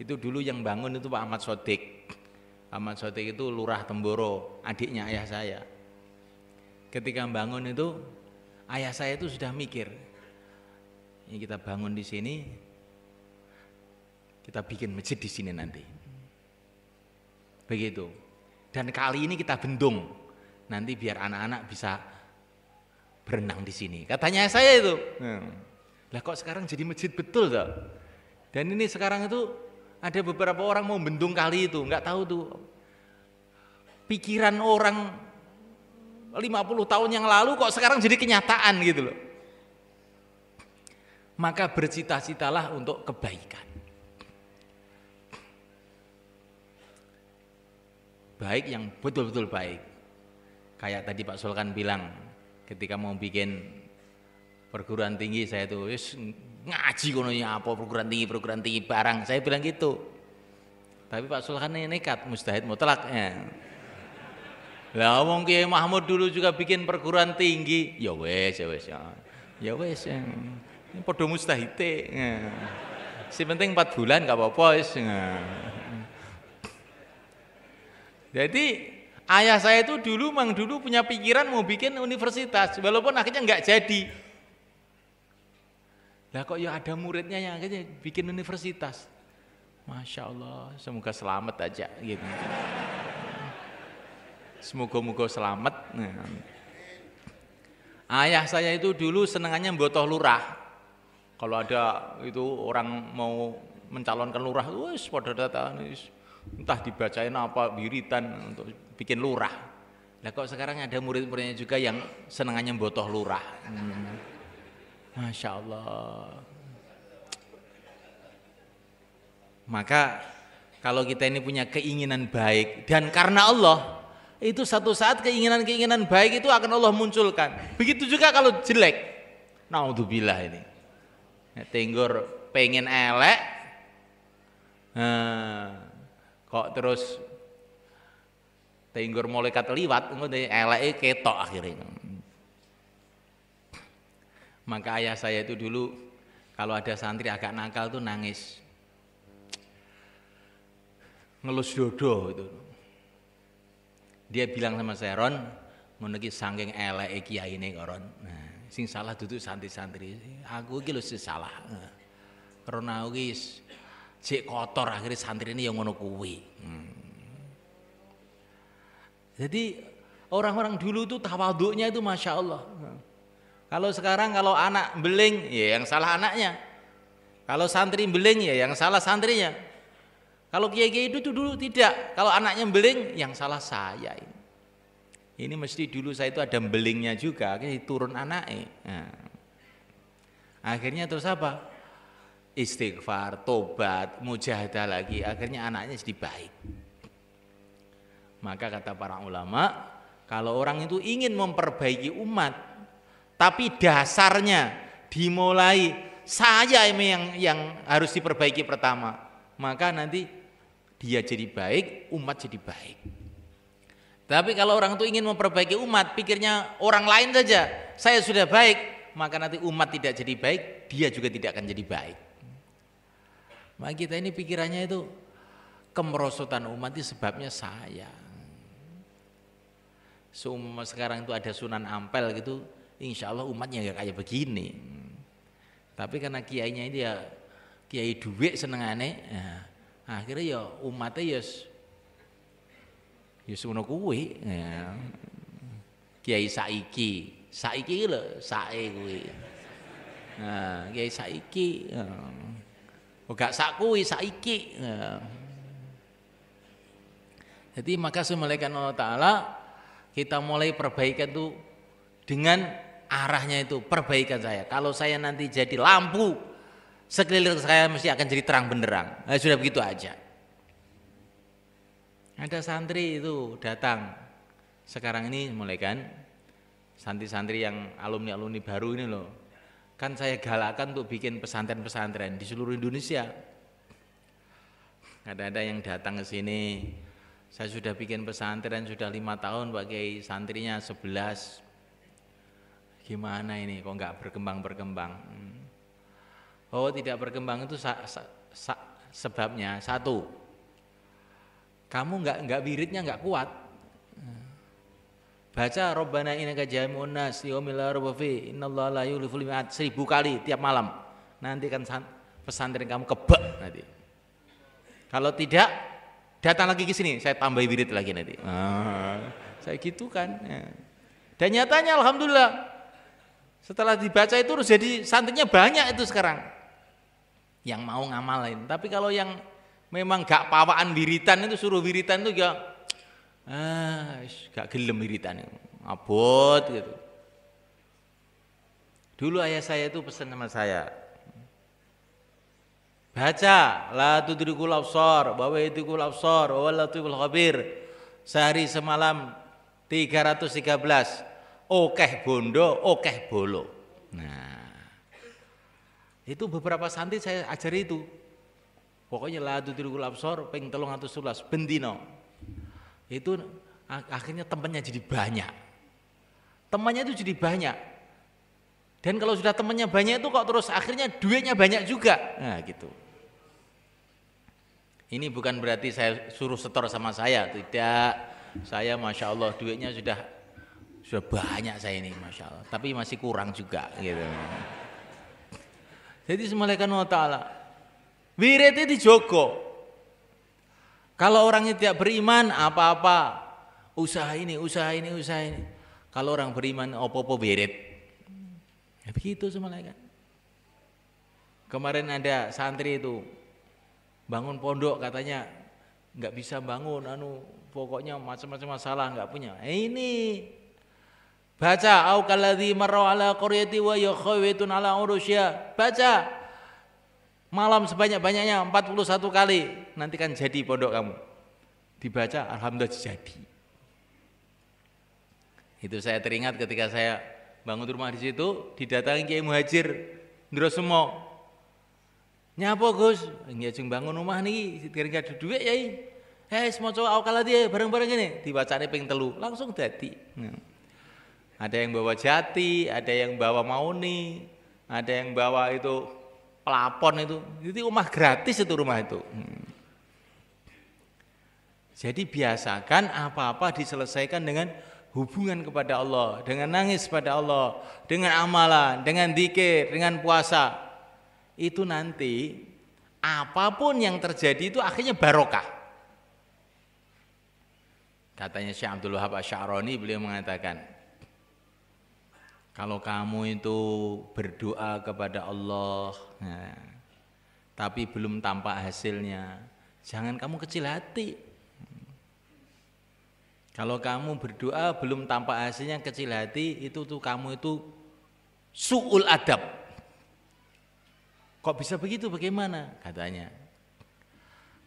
Speaker 1: Itu dulu yang bangun itu Pak Ahmad Sodik. Ahmad Sodik itu lurah Temboro, adiknya ayah saya. Ketika bangun itu ayah saya itu sudah mikir, ini kita bangun di sini, kita bikin masjid di sini nanti. Begitu. Dan kali ini kita bendung, nanti biar anak-anak bisa berenang di sini. Katanya saya itu. Hmm. Lah kok sekarang jadi masjid betul toh? Dan ini sekarang itu ada beberapa orang mau bendung kali itu, nggak tahu tuh. Pikiran orang 50 tahun yang lalu kok sekarang jadi kenyataan gitu loh. Maka bercita-citalah untuk kebaikan. Baik yang betul-betul baik. Kayak tadi Pak Sulkan bilang ketika mau bikin perguruan tinggi saya tuh ngaji kono ya apa perguruan tinggi perguruan tinggi barang saya bilang gitu tapi Pak Sulhan ini nekat mustahid mutlak ya. lah omong Kiai Mahmud dulu juga bikin perguruan tinggi ya wes ya wes ya ya wes ya. ini podo mustahite ya. si penting empat bulan gak apa-apa wes ya. jadi ayah saya itu dulu mang dulu punya pikiran mau bikin universitas walaupun akhirnya nggak jadi lah kok ya ada muridnya yang akhirnya bikin universitas. Masya Allah, semoga selamat aja gitu. Semoga-moga selamat. Ayah saya itu dulu senangannya botoh lurah. Kalau ada itu orang mau mencalonkan lurah, wes pada datang entah dibacain apa wiritan untuk bikin lurah. Lah kok sekarang ada murid-muridnya juga yang senangannya botoh lurah. Hmm. Masya Allah. Maka kalau kita ini punya keinginan baik dan karena Allah itu satu saat keinginan-keinginan baik itu akan Allah munculkan. Begitu juga kalau jelek. Naudzubillah ini. Ya, pengen elek. Eh, kok terus tenggor mulai kata liwat, ngono ketok akhirnya. Maka ayah saya itu dulu kalau ada santri agak nakal tuh nangis. Ngelus dodo itu. Dia bilang sama saya, Ron, menegi sangking elek kiai ini Ron. Nah, sing salah duduk santri-santri. Aku iki lho sing salah. Nah, Karena aku cek kotor akhirnya santri ini yang ngono kuwi. Hmm. Jadi orang-orang dulu tuh tawaduknya itu masya Allah. Hmm. Kalau sekarang kalau anak beling, ya yang salah anaknya. Kalau santri beling, ya yang salah santrinya. Kalau kiai-kiai itu dulu tidak. Kalau anaknya beling, yang salah saya ini. Ini mesti dulu saya itu ada belingnya juga, akhirnya turun anaknya. Nah. Akhirnya terus apa? Istighfar, tobat, mujahadah lagi. Akhirnya anaknya jadi baik. Maka kata para ulama, kalau orang itu ingin memperbaiki umat, tapi dasarnya dimulai saya yang yang harus diperbaiki pertama maka nanti dia jadi baik umat jadi baik tapi kalau orang itu ingin memperbaiki umat pikirnya orang lain saja saya sudah baik maka nanti umat tidak jadi baik dia juga tidak akan jadi baik maka kita ini pikirannya itu kemerosotan umat itu sebabnya saya seumpama sekarang itu ada Sunan Ampel gitu insya Allah umatnya nggak kayak begini tapi karena kiainya ini ya kiai duit seneng aneh ya, akhirnya ya umatnya ya ya semua kuwi ya. kiai saiki saiki lo, sae kue, nah kiai saiki ya. Oh, gak sak kue, saiki ya. jadi maka semulaikan Allah Ta'ala kita mulai perbaikan tu dengan arahnya itu perbaikan saya. Kalau saya nanti jadi lampu sekeliling saya mesti akan jadi terang benderang. Nah, sudah begitu aja. Ada santri itu datang sekarang ini mulai kan santri-santri yang alumni-alumni baru ini loh. Kan saya galakkan untuk bikin pesantren-pesantren di seluruh Indonesia. Ada-ada yang datang ke sini. Saya sudah bikin pesantren sudah lima tahun, Bagi santrinya 11, gimana ini kok nggak berkembang berkembang hmm. oh tidak berkembang itu sa sa sa sebabnya satu kamu nggak nggak wiridnya nggak kuat hmm. baca Robbana ini jami'un nas yaumil la seribu kali tiap malam nanti kan pesantren kamu kebak nanti kalau tidak datang lagi ke sini saya tambah wirid lagi nanti ah, saya gitu kan ya. dan nyatanya alhamdulillah setelah dibaca itu harus jadi santrinya banyak itu sekarang. Yang mau ngamalin. Tapi kalau yang memang gak pawaan wiritan itu suruh wiritan itu gak ya, ah, gak gelem wiritan abot gitu. Dulu ayah saya itu pesan sama saya, baca la tudrikul absar wa yudrikul absar wa latiful khabir sehari semalam 313 okeh bondo, okeh bolo. Nah, itu beberapa santri saya ajari itu. Pokoknya la pengen telung ping sulas, bendino. Itu akhirnya temannya jadi banyak. Temannya itu jadi banyak. Dan kalau sudah temannya banyak itu kok terus akhirnya duitnya banyak juga. Nah, gitu. Ini bukan berarti saya suruh setor sama saya, tidak. Saya masya Allah duitnya sudah sudah banyak saya ini, masya Allah. Tapi masih kurang juga gitu. Jadi semalekan wa ta'ala. Wiridnya dijogo. Kalau orang itu tidak beriman, apa-apa usaha ini, usaha ini, usaha ini. Kalau orang beriman, opo-opo wirid Ya begitu semalekan. Kemarin ada santri itu bangun pondok katanya nggak bisa bangun, anu pokoknya macam-macam masalah nggak punya. Eh, ini Baca au kalladzi marra ala qaryati wa yakhawitun ala urusya. Baca malam sebanyak-banyaknya 41 kali. Nanti kan jadi pondok kamu. Dibaca alhamdulillah jadi. Itu saya teringat ketika saya bangun rumah di situ didatangi Kiai Muhajir Ndrosemo. Nyapa Gus? Ya, Nggih bangun rumah nih sing gak duit ya. Hei, eh, semua cowok awal kala dia bareng-bareng ini dibacane ping telu langsung jadi Nah. Ada yang bawa jati, ada yang bawa mauni, ada yang bawa itu pelapon itu. Jadi rumah gratis itu rumah itu. Hmm. Jadi biasakan apa-apa diselesaikan dengan hubungan kepada Allah, dengan nangis pada Allah, dengan amalan, dengan dikir, dengan puasa. Itu nanti apapun yang terjadi itu akhirnya barokah. Katanya Syekh Abdul Wahab Asy'arani beliau mengatakan, kalau kamu itu berdoa kepada Allah, ya, tapi belum tampak hasilnya, jangan kamu kecil hati. Kalau kamu berdoa belum tampak hasilnya kecil hati, itu tuh kamu itu suul adab. Kok bisa begitu? Bagaimana? Katanya.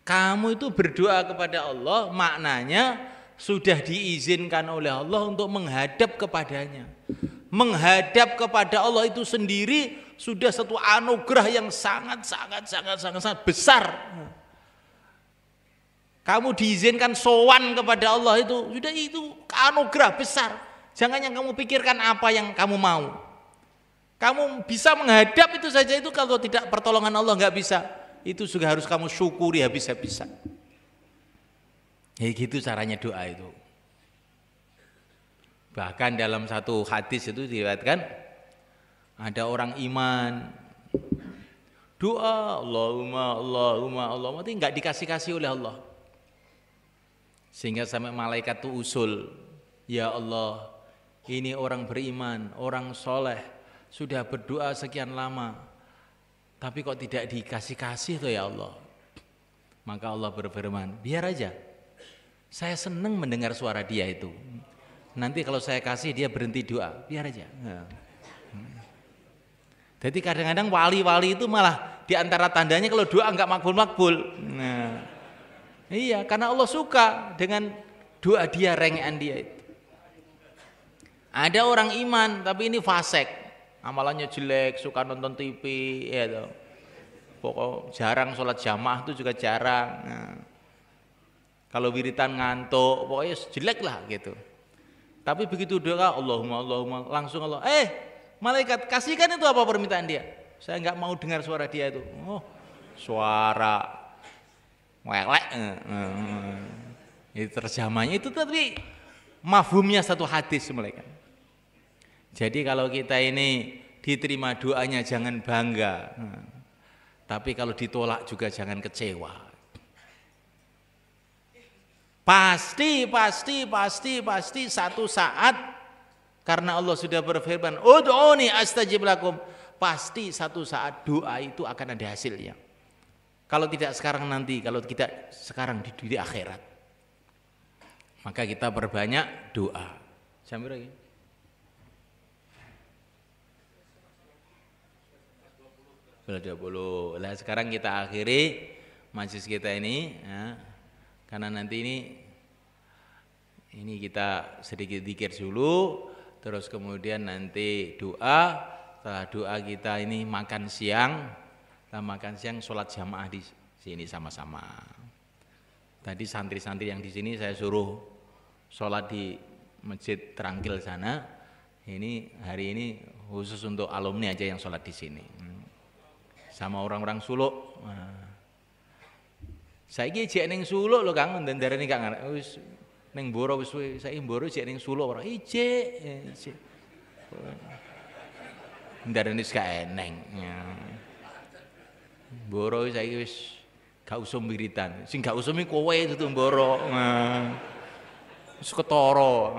Speaker 1: Kamu itu berdoa kepada Allah, maknanya sudah diizinkan oleh Allah untuk menghadap kepadanya menghadap kepada Allah itu sendiri sudah satu anugerah yang sangat sangat sangat sangat sangat besar. Kamu diizinkan sowan kepada Allah itu sudah itu anugerah besar. Jangan yang kamu pikirkan apa yang kamu mau. Kamu bisa menghadap itu saja itu kalau tidak pertolongan Allah nggak bisa. Itu juga harus kamu syukuri habis-habisan. Ya gitu caranya doa itu. Bahkan dalam satu hadis itu dilihatkan ada orang iman doa Allahumma Allahumma Allahumma itu nggak dikasih-kasih oleh Allah. Sehingga sampai malaikat itu usul, ya Allah, ini orang beriman, orang soleh, sudah berdoa sekian lama, tapi kok tidak dikasih-kasih tuh ya Allah. Maka Allah berfirman, biar aja, saya senang mendengar suara dia itu. Nanti kalau saya kasih dia berhenti doa, biar aja. Ya. Hmm. Jadi kadang-kadang wali-wali itu malah diantara tandanya kalau doa nggak makbul-makbul. Nah, iya, karena Allah suka dengan doa dia, rengean dia itu. Ada orang iman tapi ini fasek, amalannya jelek, suka nonton TV, ya toh. Pokok jarang sholat jamaah itu juga jarang. Nah, kalau wiritan ngantuk, pokoknya jelek lah gitu. Tapi begitu doa ah, Allahumma Allahumma langsung Allah, eh malaikat kasihkan itu apa permintaan dia. Saya nggak mau dengar suara dia itu. Oh, suara welek. Jadi eh, eh, eh. terjemahnya itu tapi mafhumnya satu hadis malaikat. Jadi kalau kita ini diterima doanya jangan bangga. Hmm. Tapi kalau ditolak juga jangan kecewa. Pasti, pasti, pasti, pasti satu saat karena Allah sudah berfirman, "Ud'uni astajib lakum." Pasti satu saat doa itu akan ada hasilnya. Kalau tidak sekarang nanti, kalau tidak sekarang di, dunia akhirat. Maka kita perbanyak doa. sampai berapa Sudah 20. Nah, sekarang kita akhiri majlis kita ini. Ya karena nanti ini ini kita sedikit dikir dulu terus kemudian nanti doa setelah doa kita ini makan siang kita makan siang sholat jamaah di sini sama-sama tadi santri-santri yang di sini saya suruh sholat di masjid terangkil sana ini hari ini khusus untuk alumni aja yang sholat di sini hmm. sama orang-orang suluk nah. Saiki jek ning suluk lho Kang ndendareni Kang. Wis ning mboro wis saiki mboro jek ning suluk ora. Ijik. Ijik. Ya, Ndareni gak eneng. Ya. Mboro saiki wis gak usum wiritan. Sing gak usum kowe tutu mboro. Ya. Wis ketara.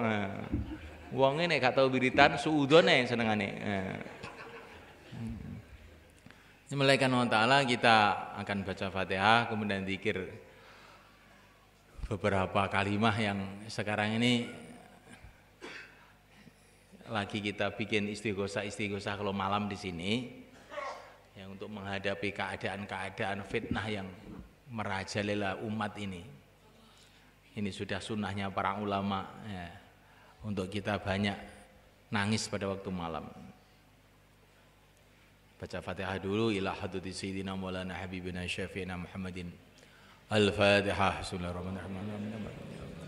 Speaker 1: Wonge nek gak tau wiritan suudone senengane. Heeh. Semelekan Allah Ta'ala kita akan baca Fatihah kemudian dikir beberapa kalimah yang sekarang ini lagi kita bikin istighosa-istighosa kalau malam di sini yang untuk menghadapi keadaan-keadaan fitnah yang merajalela umat ini. Ini sudah sunnahnya para ulama ya, untuk kita banyak nangis pada waktu malam baca Fatihah dulu ila haduti sayyidina maulana habibina syafi'ina Muhammadin Al-Fatihah Bismillahirrahmanirrahim